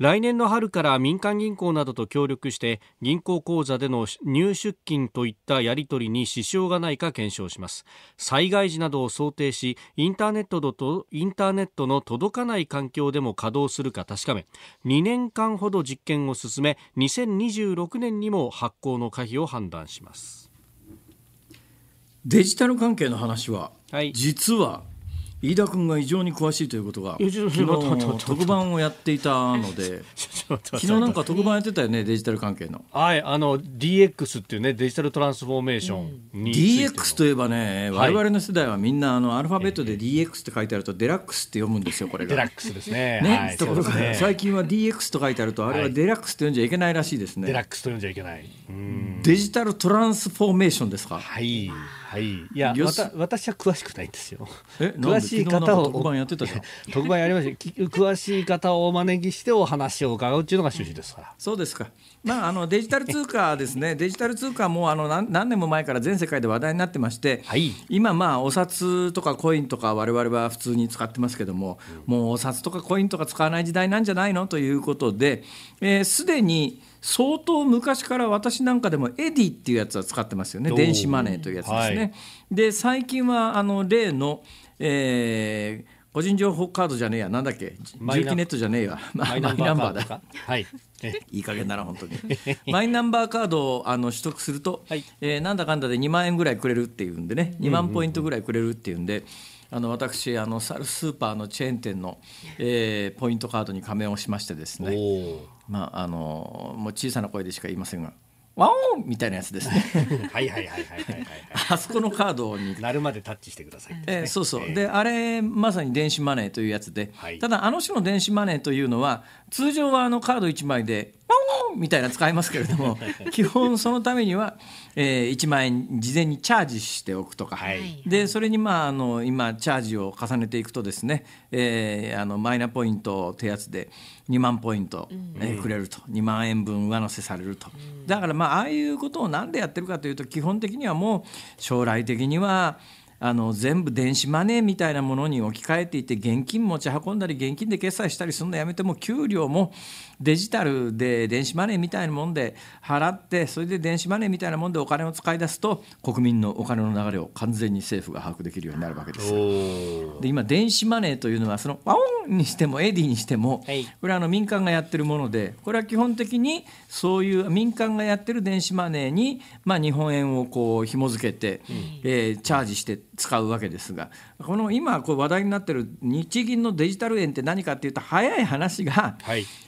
来年の春から民間銀行などと協力して銀行口座での入出金といったやり取りに支障がないか検証します災害時などを想定しインターネットとインターネットの届かない環境でも稼働するか確かめ2年間ほど実験を進め2026年にも発行の可否を判断しますデジタル関係の話は、はい、実は飯田君が異常に詳しいということが昨日特番をやっていたので 昨日なんか特番やってたよねデジタル関係のはいあの DX っていうねデジタルトランスフォーメーションに DX といえばね我々の世代はみんなあのアルファベットで DX って書いてあるとデラックスって読むんですよこれがデラックスですねね、ところが、最近は DX と書いてあるとあれはデラックスって読んじゃいけないらしいですね、デラックスと読んじゃいけないデジタルトランスフォーメーションですかはいはい、いや私は詳しくないんですよ。詳しい方を特番やってたじゃん。特番やりました。詳しい方をお招きしてお話を伺うっていうのが趣旨ですから。そうですか。まあ、あのデジタル通貨ですね、デジタル通貨もあの何何年も前から全世界で話題になってまして、はい、今、まあ、お札とかコインとか、われわれは普通に使ってますけども、うん、もうお札とかコインとか使わない時代なんじゃないのということで、す、えー、で、に相当昔から私なんかでもエディっていうやつは使ってますよね、電子マネーというやつですね。はい、で最近はあの例の、えー個人情報カードじゃねえやなんだっけ重機ネットじゃねえや、マイナンバーだ はい いい加減だな本当にマイナンバーカードをあの取得すると、はい、えー、なんだかんだで2万円ぐらいくれるっていうんでね2万ポイントぐらいくれるっていうんで、あの私あのサルスーパーのチェーン店の、えー、ポイントカードに加盟をしましてですねまああのもう小さな声でしか言いませんがワオンみたいなやつですね。はいはいはいはいはい、あそこのカードに。なるまでタッチしてください、ね、えー、そうそう、えー、であれまさに電子マネーというやつで、はい、ただあの種の電子マネーというのは通常はあのカード一枚でポンみたいな使いますけれども 基本そのためには、えー、1万円事前にチャージしておくとか、はい、でそれにまああの今チャージを重ねていくとですね、えー、あのマイナポイント手厚で2万ポイント、えー、くれると2万円分上乗せされると、うん、だからまあああいうことを何でやってるかというと基本的にはもう将来的にはあの全部電子マネーみたいなものに置き換えていて現金持ち運んだり現金で決済したりするのやめても給料もデジタルで電子マネーみたいなもんで払ってそれで電子マネーみたいなもんでお金を使い出すと国民のお金の流れを完全に政府が把握できるようになるわけです。で今電子マネーというのはそのワオンにしてもエディにしても、これはあの民間がやってるものでこれは基本的にそういう民間がやってる電子マネーに、まあ、日本円をこう紐付けて、えチャージして使うわけですがこの今こう話題になってる日銀のデジタル円って何かっていうと早い話が、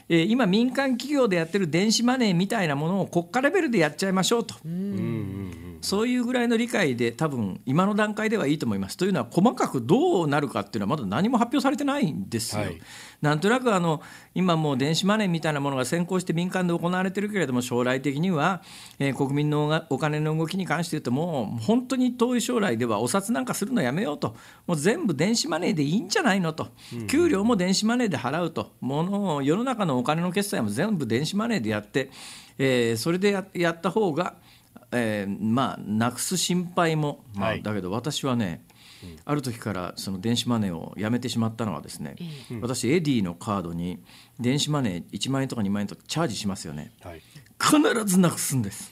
えー、今民間企業でやってる電子マネーみたいなものを国家レベルでやっちゃいましょうと。うんそういうぐらいの理解で多分今の段階ではいいと思います。というのは細かくどうなるかっていうのはまだ何も発表されてないんですよ。はい、なんとなくあの今もう電子マネーみたいなものが先行して民間で行われてるけれども将来的には、えー、国民のお金の動きに関して言うともう本当に遠い将来ではお札なんかするのやめようともう全部電子マネーでいいんじゃないのと、給料も電子マネーで払うと物を世の中のお金の決済も全部電子マネーでやって、えー、それでやった方がえー、まあなくす心配も、まあ、だけど私はね、ある時からその電子マネーをやめてしまったのはですね、私エディのカードに電子マネー1万円とか2万円とかチャージしますよね、はい、必ずなくすんです。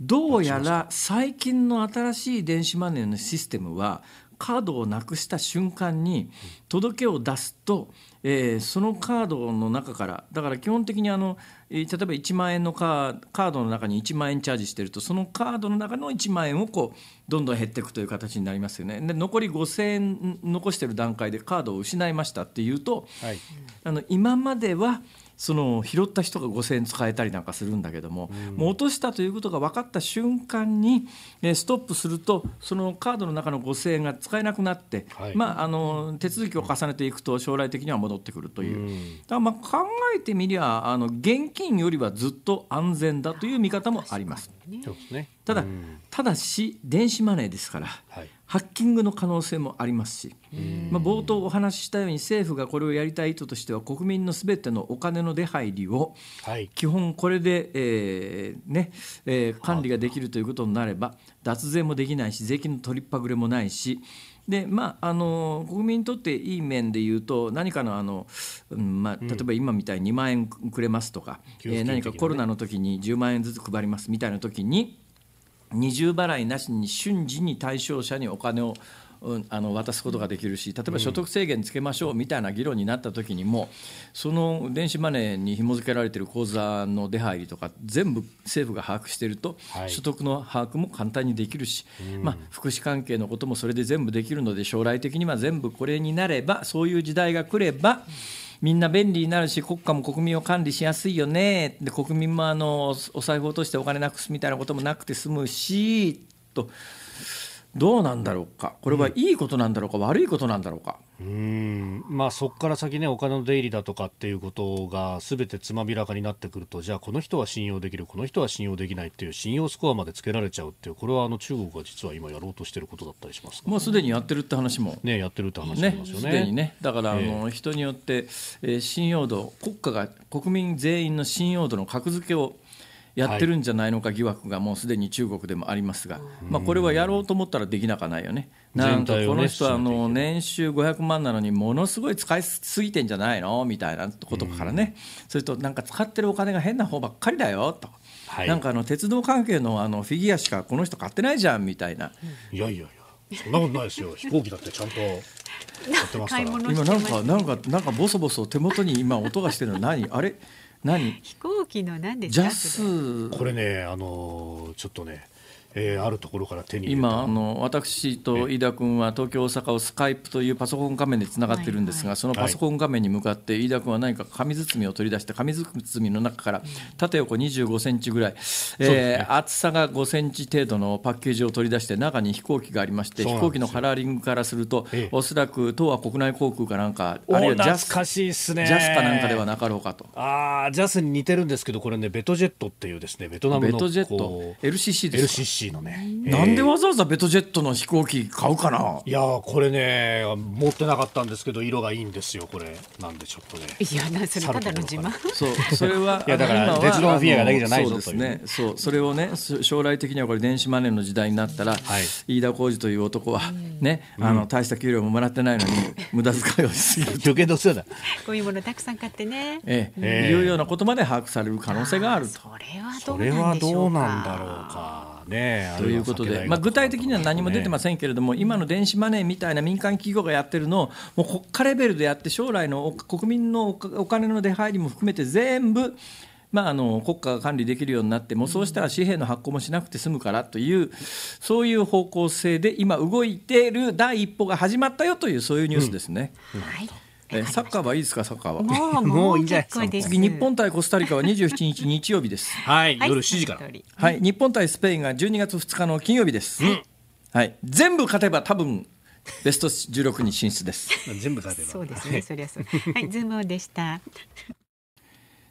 どうやら最近の新しい電子マネーのシステムはカードをなくした瞬間に届けを出すと、えー、そのカードの中からだから基本的にあの「例えば1万円のカードの中に1万円チャージしてるとそのカードの中の1万円をこうどんどん減っていくという形になりますよねで残り5000円残してる段階でカードを失いましたっていうと、はい、あの今まではその拾った人が5,000円使えたりなんかするんだけども,、もう落としたということが分かった瞬間に、えストップするとそのカードの中の5,000円が使えなくなって、まあ、あの手続きを重ねていくと将来的には戻ってくるという、だからまあ考えてみりゃあの現金よりはずっと安全だという見方もあります。ただただし電子マネーですから、ハッキングの可能性もありますし、まあ、冒頭お話ししたように政府がこれをやりたい意図としては国民のすべてのお金の出入りを基本これで、えーねえー、管理ができるということになれば脱税もできないし税金の取りっぱぐれもないしでまあ、あの国民にとっていい面で言うと何かのあの、うんまあ、例えば今みたいに2万円くれますとか、うん、えー、何かコロナの時に10万円ずつ配りますみたいな時に二重払いなしに瞬時に対象者にお金をうん、あの渡すことができるし例えば所得制限つけましょうみたいな議論になった時にも、うん、その電子マネーに紐付けられている口座の出入りとか全部政府が把握していると、はい、所得の把握も簡単にできるし、うん、まあ、福祉関係のこともそれで全部できるので将来的には全部これになればそういう時代が来れば。うんみんな便利になるし国家も国民を管理しやすいよねで国民もあのお財布落としてお金なくすみたいなこともなくて済むしとどうなんだろうかこれはいいことなんだろうか、うん、悪いことなんだろうかうんまあそこから先ねお金の出入りだとかっていうことがすべてつまびらかになってくるとじゃあこの人は信用できるこの人は信用できないっていう信用スコアまでつけられちゃうっていうこれはあの中国が実は今やろうとしてることだったりします、ね、もうすでにやってるって話もねやってるって話もありますよねでにねだからあの、人によって、えー、信用度国家が国民全員の信用度の格付けをやってるんじゃないのか疑惑がもうすでに中国でもありますが、まあ、これはやろうと思ったらできなかないよね。なんとこの人はあの年収500万なのにものすごい使いすぎてんじゃないのみたいなことからね、それとなんか使ってるお金が変な方ばっかりだよと。はい、なんかあの鉄道関係のあのフィギュアしかこの人買ってないじゃんみたいな。いやいやいや、そんなことないですよ。飛行機だってちゃんと。買ってますから。今なんかなんかなんかボソボソ手元に今音がしてるの何あれ。何飛行機の何ですかこれねあのちょっとねえー、あるところから手に今あの私と飯田君は東京大阪をスカイプというパソコン画面でつながってるんですが、そのパソコン画面に向かって飯田君は何か紙包みを取り出して紙包みの中から縦横25センチぐらい、えー厚さが5センチ程度のパッケージを取り出して中に飛行機がありまして飛行機のカラーリングからすると、えおそらく東亜国内航空かなんかあるいはジャスかしいす、ね、ジャスかなんかではなかろうかとあジャスに似てるんですけどこれねベトジェットっていうですねベトナムのベトジェット LCC です LCC しいのね、えー、なんでわざわざベトジェットの飛行機買うかないやこれね持ってなかったんですけど色がいいんですよこれなんでちょっとねいやなそれただの自慢そうそれはいやだから鉄論フィアがだけじゃないぞというねそうそれをね将来的にはこれ電子マネーの時代になったら、はい、飯田浩二という男はね、うん、あの大した給料ももらってないのに 無駄遣いをしすぎる余計のせだこういうものたくさん買ってねええ、えー、いうようなことまで把握される可能性があるとそれはどうなんだろうかね、ということで、まあ、具体的には何も出てませんけれども、ね、今の電子マネーみたいな民間企業がやってるのを、もう国家レベルでやって、将来の国民のお金の出入りも含めて、全部、まあ、あの国家が管理できるようになってもうそうしたら紙幣の発行もしなくて済むからというそういう方向性で今動いている第一歩が始まったよというそういうニュースですね。うんうん、はいえサッカーはいいですかサッカーは もうもういいじゃないですか次日本対コスタリカは27日日曜日です はい、夜7時からはい日本対スペインが12月2日の金曜日です、はい全部勝てば多分ベスト16に進出です 全部勝てばそうですねそりゃそうはいズームでした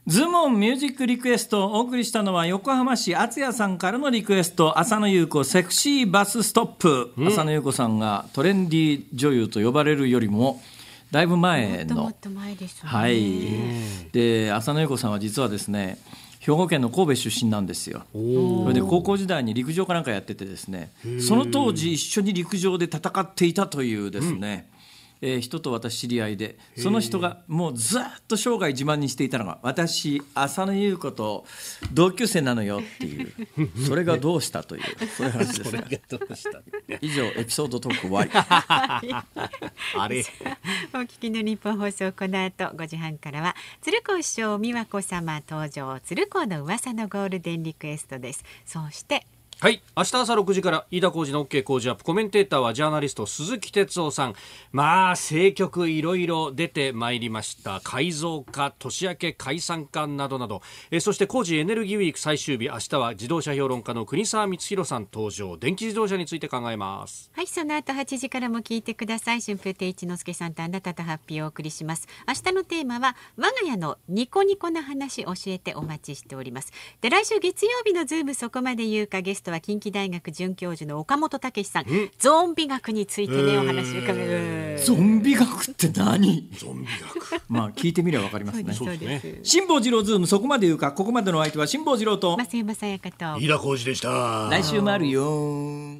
ズームオンミュージックリクエストお送りしたのは横浜市敦也さんからのリクエスト浅野ゆう子セクシーバスストップ、浅野ゆう子さんがトレンディ女優と呼ばれるよりもだいぶ前の。はい。で浅野由子さんは実はですね。兵庫県の神戸出身なんですよ。それで高校時代に陸上かなんかやっててですね、その当時一緒に陸上で戦っていたというですね、うんえー、人と私知り合いでその人がもうずっと生涯自慢にしていたのが私浅野ゆう子と同級生なのよっていう それがどうしたというそういう話ですが以上エピソードトーク終わり あれお聞きの日本放送この後5時半からは鶴子師匠美和子様登場鶴子の噂のゴールデンリクエストですそしてはい明日朝6時から飯田浩司の OK 工事アップコメンテーターはジャーナリスト鈴木哲夫さんまあ政局いろいろ出てまいりました改造か年明け解散かなどなどえそして工事エネルギーウィーク最終日明日は自動車評論家の国沢光弘さん登場電気自動車について考えますはいその後8時からも聞いてください春風亭一之助さんとあなたと発表をお送りします明日のテーマは我が家のニコニコな話教えてお待ちしておりますで来週月曜日のズームそこまで言うかゲストは近畿大学准教授の岡本武さんゾンビ学についてねお話を伺うゾンビ学って何ゾンビ学 まあ聞いてみればわかりますね辛坊治郎ズームそこまで言うかここまでの相手は辛坊治郎と増山さやかと飯田浩二でした来週もあるよ